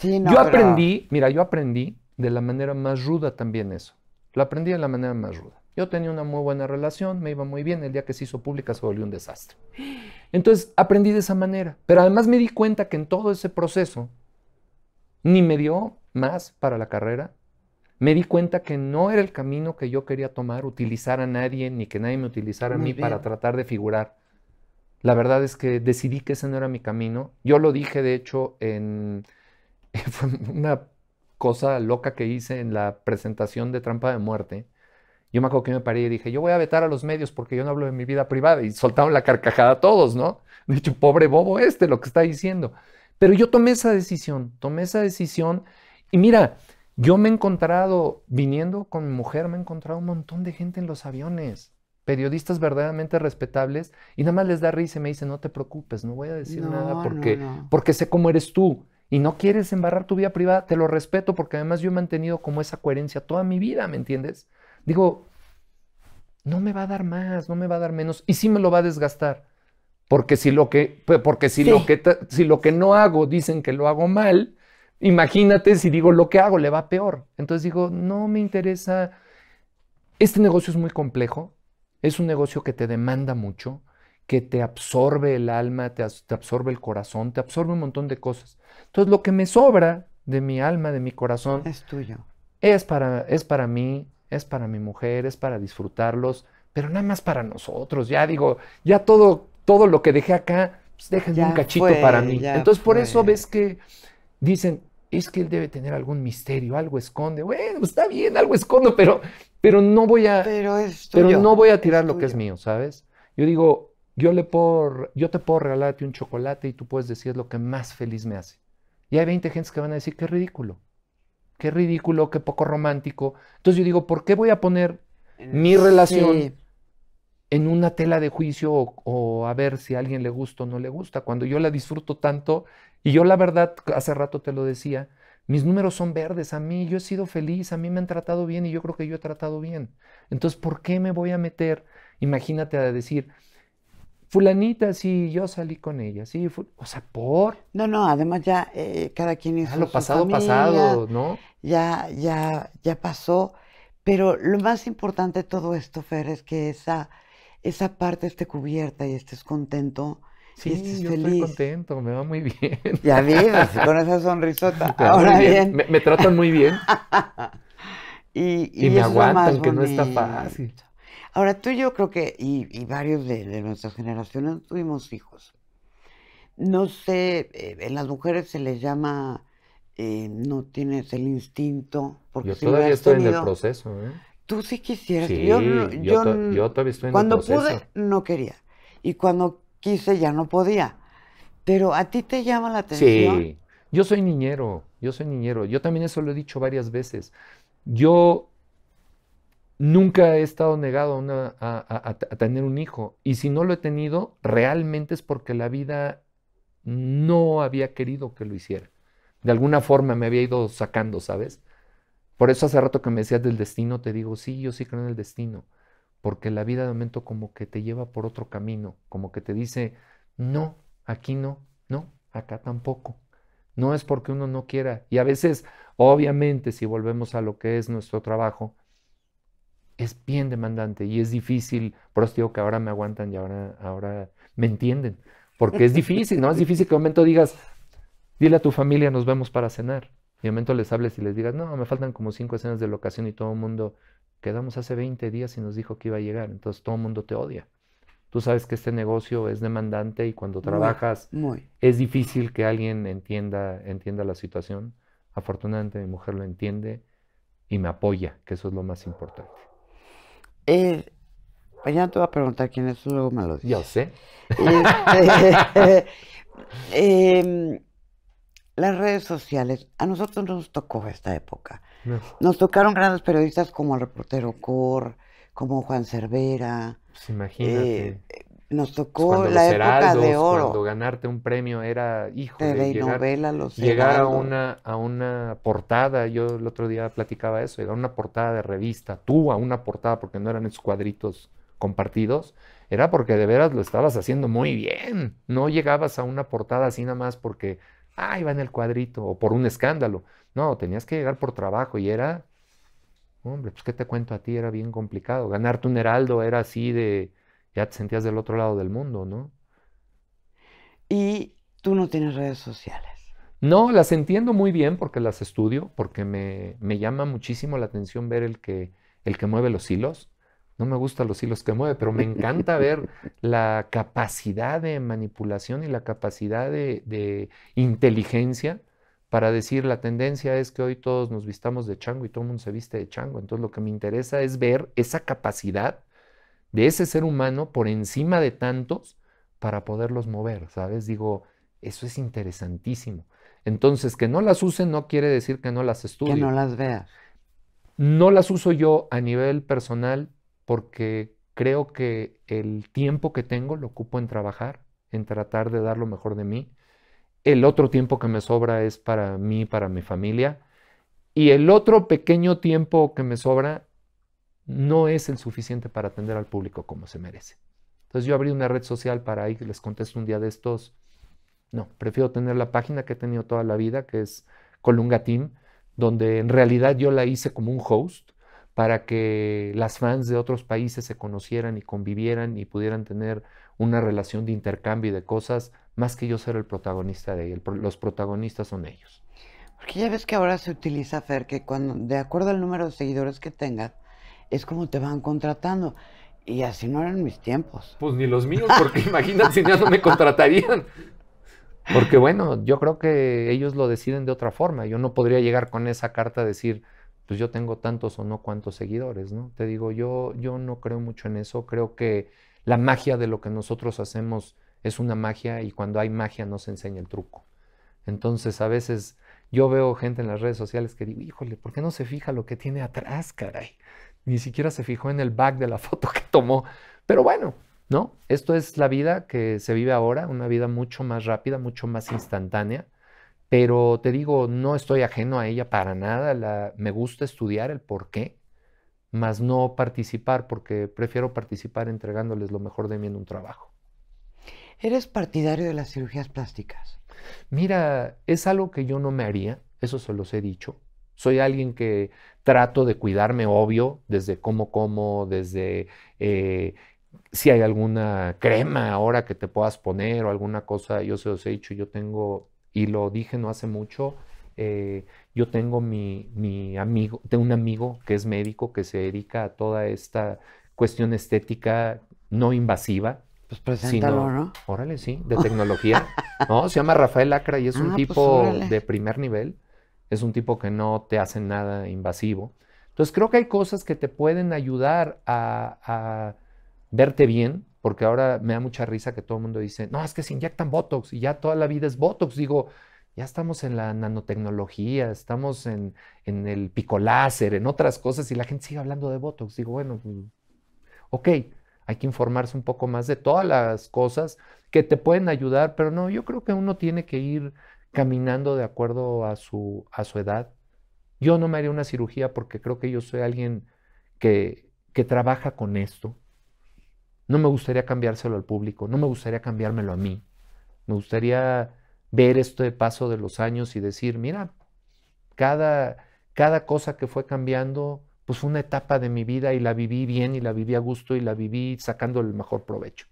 Speaker 1: yo aprendí, mira, yo aprendí de la manera más ruda también eso. Lo aprendí de la manera más ruda. Yo tenía una muy buena relación, me iba muy bien, el día que se hizo pública se volvió un desastre. Entonces aprendí de esa manera, pero además me di cuenta que en todo ese proceso ni me dio más para la carrera, me di cuenta que no era el camino que yo quería tomar, utilizar a nadie, ni que nadie me utilizara a mí para tratar de figurar. La verdad es que decidí que ese no era mi camino. Yo lo dije, de hecho, en... una cosa loca que hice en la presentación de Trampa de Muerte, yo me acuerdo que me paré y dije, yo voy a vetar a los medios porque yo no hablo de mi vida privada. Y soltaron la carcajada a todos, ¿no? De hecho, pobre bobo este, lo que está diciendo. Pero yo tomé esa decisión, tomé esa decisión. Y mira, yo me he encontrado, viniendo con mi mujer, me he encontrado un montón de gente en los aviones, periodistas verdaderamente respetables, y nada más les da risa y me dicen, no te preocupes, no voy a decir nada porque, porque sé cómo eres tú y no quieres embarrar tu vida privada, te lo respeto porque además yo he mantenido como esa coherencia toda mi vida, ¿me entiendes? Digo, no me va a dar más, no me va a dar menos y sí me lo va a desgastar. Porque si lo que, porque si que, si lo que no hago dicen que lo hago mal, imagínate si digo lo que hago le va peor. Entonces digo, no me interesa. Este negocio es muy complejo, es un negocio que te demanda mucho, que te absorbe el alma, te, absorbe el corazón, te absorbe un montón de cosas. Entonces lo que me sobra de mi alma, de mi corazón, es tuyo. Es para, es para mí, es para mi mujer, es para disfrutarlos, pero nada más para nosotros. Ya digo, ya todo, todo lo que dejé acá, pues déjenme un cachito para mí. Entonces por eso ves que dicen, es que él debe tener algún misterio, algo esconde. Bueno, pues, está bien, algo escondo, pero, pero no voy a, pero, pero no voy a tirar lo que es mío, ¿sabes? Yo digo, yo, le por, yo te puedo regalarte un chocolate y tú puedes decir lo que más feliz me hace. Y hay 20 gentes que van a decir, qué ridículo, qué ridículo, qué poco romántico. Entonces yo digo, ¿por qué voy a poner mi relación en una tela de juicio o, o, a ver si a alguien le gusta o no le gusta, cuando yo la disfruto tanto. Y yo la verdad, hace rato te lo decía, mis números son verdes, a mí yo he sido feliz, a mí me han tratado bien y yo creo que yo he tratado bien. Entonces, ¿por qué me voy a meter? Imagínate a decir, fulanita, sí, yo salí con ella, sí, o sea, por.
Speaker 2: No, no, además ya eh, cada quien hizo. Ya lo pasado, pasado, ¿no? Ya, ya, ya pasó. Pero lo más importante de todo esto, Fer, es que esa, esa parte esté cubierta y estés contento. Sí, y estoy contento, me va muy bien. Ya vives con esa sonrisota. Ahora bien. Me, tratan muy bien. y, me aguantan, que no está fácil. Ahora, tú y yo creo que, y, varios de, nuestras generaciones tuvimos hijos. No sé, eh, en las mujeres se les llama, eh, no tienes el instinto. Porque yo todavía estoy en el proceso. ¿eh? Tú sí quisieras. Sí, yo, yo, yo, yo, todavía estoy en el proceso. Cuando pude, no quería. Y cuando quise, ya no podía. Pero a ti te llama la atención. Sí,
Speaker 1: yo soy niñero, yo soy niñero. Yo también eso lo he dicho varias veces. Yo nunca he estado negado a, tener un hijo. Y si no lo he tenido, realmente es porque la vida no había querido que lo hiciera. De alguna forma me había ido sacando, ¿sabes? Por eso hace rato que me decías del destino, te digo, sí, yo sí creo en el destino. Porque la vida de momento como que te lleva por otro camino, como que te dice, no, aquí no, no, acá tampoco. No es porque uno no quiera. Y a veces, obviamente, si volvemos a lo que es nuestro trabajo, es bien demandante y es difícil. Por eso digo que ahora me aguantan y ahora, ahora me entienden. Porque es difícil, ¿no? Es difícil que un momento digas, dile a tu familia, nos vemos para cenar. Y un momento les hables y les digas, no, me faltan como cinco escenas de locación y todo el mundo, quedamos hace 20 días y nos dijo que iba a llegar. Entonces todo el mundo te odia. Tú sabes que este negocio es demandante y cuando trabajas es difícil que alguien entienda, entienda la situación. Afortunadamente mi mujer lo entiende y me apoya, que eso es lo
Speaker 2: más importante. Eh, pues ya te voy a preguntar quién es, luego me lo dices. Yo sé. Este, em, las redes sociales, a nosotros nos tocó esta época. Nos tocaron grandes periodistas como el reportero Cor, como Juan Cervera. Se pues imagínate. Eh, nos tocó pues la época de oro. Cuando
Speaker 1: ganarte un premio era, hijo de llegar, los llegar a una, a una portada, yo el otro día platicaba eso, llegar a una portada de revista, tú a una portada, porque no eran esos cuadritos compartidos, era porque de veras lo estabas haciendo muy bien. No llegabas a una portada así nada más porque, ah, iba en el cuadrito, o por un escándalo. No, tenías que llegar por trabajo y era, hombre, pues qué te cuento a ti, era bien complicado. Ganarte un heraldo era así de ya te sentías del otro lado del mundo, ¿no?
Speaker 2: Y tú no tienes redes sociales.
Speaker 1: No, las entiendo muy bien porque las estudio, porque me, llama muchísimo la atención ver el que, el que mueve los hilos. No me gustan los hilos que mueve, pero me encanta ver la capacidad de manipulación y la capacidad de, de, inteligencia para decir la tendencia es que hoy todos nos vistamos de chango y todo el mundo se viste de chango. Entonces lo que me interesa es ver esa capacidad de ese ser humano por encima de tantos para poderlos mover, ¿sabes? Digo, eso es interesantísimo. Entonces, que no las use no quiere decir que no las estudie. Que no las vea. No las uso yo a nivel personal porque creo que el tiempo que tengo lo ocupo en trabajar, en tratar de dar lo mejor de mí. El otro tiempo que me sobra es para mí, para mi familia. Y el otro pequeño tiempo que me sobra no es el suficiente para atender al público como se merece. Entonces yo abrí una red social para ahí, les contesto un día de estos. No, prefiero tener la página que he tenido toda la vida, que es Colunga Team, donde en realidad yo la hice como un host para que las fans de otros países se conocieran y convivieran y pudieran tener una relación de intercambio y de cosas, más que yo ser el protagonista de ella. Los protagonistas son ellos.
Speaker 2: Porque ya ves que ahora se utiliza Fer, que cuando, de acuerdo al número de seguidores que tenga es como te van contratando. Y así no eran mis tiempos.
Speaker 1: Pues ni los míos, porque imagínate, ya no me contratarían.
Speaker 2: Porque bueno, yo creo que ellos
Speaker 1: lo deciden de otra forma. Yo no podría llegar con esa carta a decir, pues yo tengo tantos o no cuantos seguidores, ¿no? Te digo, yo, yo no creo mucho en eso. Creo que la magia de lo que nosotros hacemos es una magia y cuando hay magia no se enseña el truco. Entonces a veces yo veo gente en las redes sociales que digo, híjole, ¿por qué no se fija lo que tiene atrás, caray? ni siquiera se fijó en el back de la foto que tomó. Pero bueno, ¿no? Esto es la vida que se vive ahora, una vida mucho más rápida, mucho más instantánea. Pero te digo, no estoy ajeno a ella para nada. La, me gusta estudiar el por qué, más no participar, porque prefiero participar entregándoles lo mejor de mí en un trabajo.
Speaker 2: ¿Eres partidario de las cirugías plásticas? Mira, es algo
Speaker 1: que yo no me haría, eso se los he dicho. Soy alguien que trato de cuidarme, obvio, desde cómo como, desde eh, si hay alguna crema ahora que te puedas poner o alguna cosa. Yo se los he dicho, yo tengo, y lo dije no hace mucho, eh, yo tengo mi, amigo, tengo un amigo que es médico que se dedica a toda esta cuestión estética no invasiva. Pues Órale, sí, de tecnología. no, se llama Rafael Acra y es ah, un pues tipo de primer nivel es un tipo que no te hace nada invasivo. Entonces creo que hay cosas que te pueden ayudar a, verte bien, porque ahora me da mucha risa que todo el mundo dice, no, es que se inyectan Botox y ya toda la vida es Botox. Digo, ya estamos en la nanotecnología, estamos en, en el picoláser, en otras cosas, y la gente sigue hablando de Botox. Digo, bueno, mm, ok, hay que informarse un poco más de todas las cosas que te pueden ayudar, pero no, yo creo que uno tiene que ir caminando de acuerdo a su, edad. Yo no me haría una cirugía porque creo que yo soy alguien que, que trabaja con esto. No me gustaría cambiárselo al público, no me gustaría cambiármelo a mí. Me gustaría ver este paso de los años y decir, mira, cada, cada cosa que fue cambiando, pues fue una etapa de mi vida y la viví bien y la viví a gusto y la viví sacando el mejor provecho.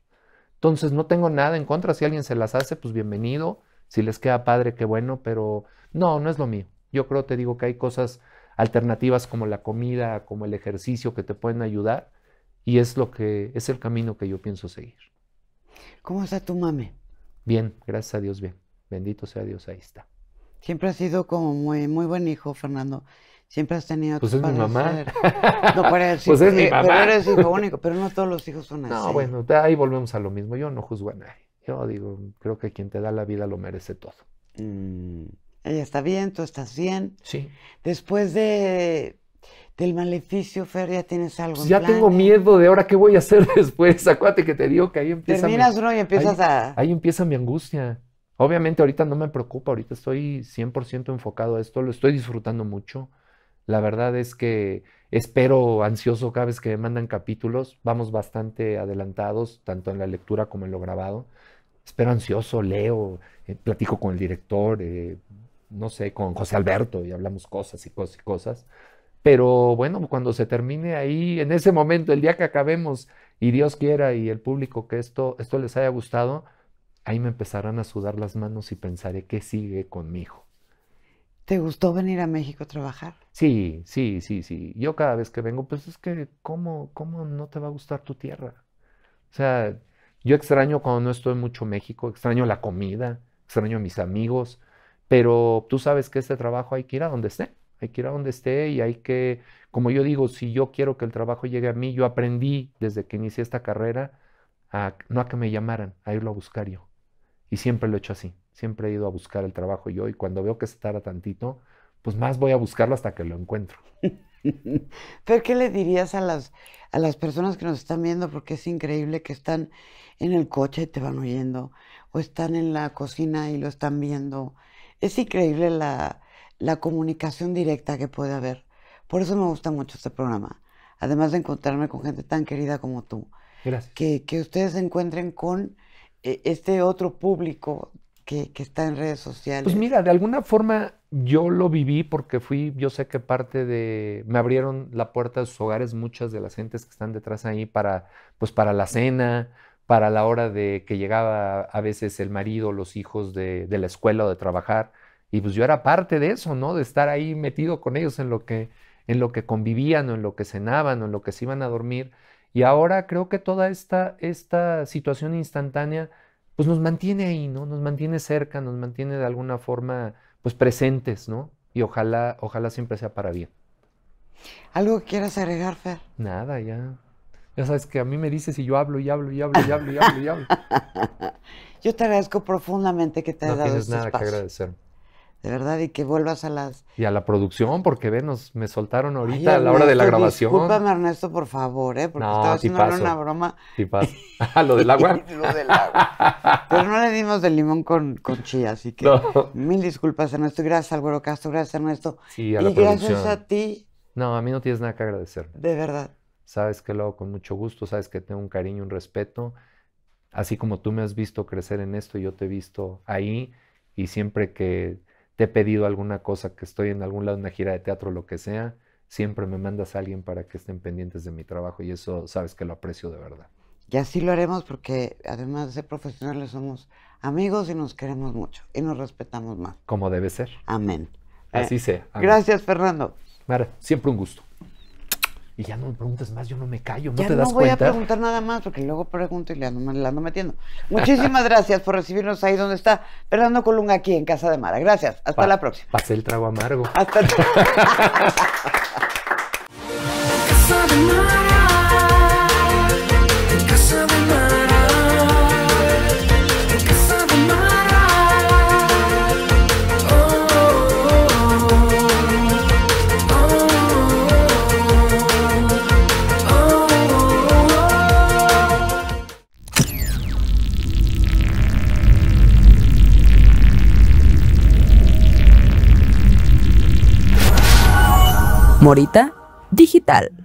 Speaker 1: Entonces no tengo nada en contra, si alguien se las hace, pues bienvenido. Si les queda padre, qué bueno, pero no, no es lo mío. Yo creo, te digo que hay cosas alternativas como la comida, como el ejercicio que te pueden ayudar y es lo que es el camino que yo pienso seguir.
Speaker 2: ¿Cómo está tu mami?
Speaker 1: Bien, gracias a Dios, bien. Bendito sea Dios, ahí está.
Speaker 2: Siempre has sido como muy, muy buen hijo, Fernando. Siempre has tenido. Pues es mi mamá. No, para decir, pues es mi mamá. Pero eres hijo único, pero no todos los hijos son así. No, bueno,
Speaker 1: ahí volvemos a lo mismo. Yo
Speaker 2: no juzgo a nadie. Yo digo, creo que quien te da la vida lo merece todo. Mm, ella está bien, tú estás bien. Sí. Después de del maleficio, Fer, ya tienes algo. Pues ya tengo
Speaker 1: miedo de ahora qué voy a hacer después. Acuérdate que te digo que ahí empieza. Terminas uno y empiezas a. Ahí empieza mi angustia. Obviamente ahorita no me preocupa, ahorita estoy 100% enfocado a esto, lo estoy disfrutando mucho. La verdad es que espero ansioso cada vez que me mandan capítulos, vamos bastante adelantados, tanto en la lectura como en lo grabado espero ansioso, leo, eh, platico con el director, eh, no sé, con José Alberto y hablamos cosas y cosas y cosas. Pero bueno, cuando se termine ahí, en ese momento, el día que acabemos y Dios quiera y el público que esto, esto les haya gustado, ahí me empezarán a sudar las manos y pensaré qué sigue conmigo.
Speaker 2: ¿Te gustó venir a México a trabajar?
Speaker 1: Sí, sí, sí, sí. Yo cada vez que vengo, pues es
Speaker 2: que, ¿cómo, cómo no te va a gustar tu tierra?
Speaker 1: O sea, yo extraño cuando no estoy mucho México, extraño la comida, extraño a mis amigos, pero tú sabes que este trabajo hay que ir a donde esté, hay que ir a donde esté y hay que, como yo digo, si yo quiero que el trabajo llegue a mí, yo aprendí desde que inicié esta carrera no a que me llamaran, a irlo a buscar yo. Y siempre lo he hecho así, siempre he ido a buscar el trabajo yo y cuando veo que
Speaker 2: se tarda tantito, pues más voy a buscarlo hasta que lo encuentro. Pero ¿qué le dirías a las, a las personas que nos están viendo? Porque es increíble que están en el coche y te van oyendo, o están en la cocina y lo están viendo. Es increíble la, comunicación directa que puede haber. Por eso me gusta mucho este programa. Además de encontrarme con gente tan querida como tú. Gracias. Que, ustedes se encuentren con eh, este otro público que, que está en redes sociales. Pues mira, de alguna forma
Speaker 1: yo lo viví porque fui, yo sé que parte de, me abrieron la puerta de sus hogares muchas de las gentes que están detrás ahí para, pues para la cena, para la hora de que llegaba a veces el marido, los hijos de, la escuela o de trabajar. Y pues yo era parte de eso, ¿no? De estar ahí metido con ellos en lo que, en lo que convivían o en lo que cenaban o en lo que se iban a dormir. Y ahora creo que toda esta, esta situación instantánea, pues nos mantiene ahí, ¿no? Nos mantiene cerca, nos mantiene de alguna forma pues presentes, ¿no? Y ojalá, ojalá siempre sea para bien. ¿Algo que quieras agregar, Fer? Nada, ya. Ya sabes que a mí me dices y yo hablo y hablo y hablo y hablo y hablo y hablo.
Speaker 2: yo te agradezco profundamente que te hayas no dado este nada que agradecer de verdad, y que vuelvas a las...
Speaker 1: Y a la producción, porque ven, me soltaron ahorita a la hora de la grabación. Discúlpame,
Speaker 2: Ernesto, por favor, ¿eh? porque estaba haciendo una broma. Lo del agua. Lo del agua. Pero no le dimos de limón con, con chía, así que mil disculpas, Ernesto. Gracias, Álvaro Castro. Gracias, Ernesto. y gracias a ti. No, a mí no tienes nada que agradecer.
Speaker 1: De verdad. Sabes que lo hago con mucho gusto, sabes que tengo un cariño, un respeto. Así como tú me has visto crecer en esto, yo te he visto ahí y siempre que te he pedido alguna cosa, que estoy en algún lado, una gira de teatro, lo que sea, siempre me mandas a alguien para que estén pendientes de mi trabajo y eso sabes que lo aprecio de verdad.
Speaker 2: Y así lo haremos porque además de ser profesionales somos amigos y nos queremos mucho y nos respetamos más. Como debe ser. Amén. Así sea. Gracias, Fernando. Mara, siempre un gusto
Speaker 1: ya no me preguntes más, yo no me callo, no te das cuenta. No voy a preguntar
Speaker 2: nada más porque luego pregunto y le ando, metiendo. Muchísimas gracias por recibirnos ahí donde está Fernando Colunga aquí en Casa de Mara. Gracias, hasta la
Speaker 1: próxima. Pasé el trago amargo.
Speaker 2: Hasta Morita Digital.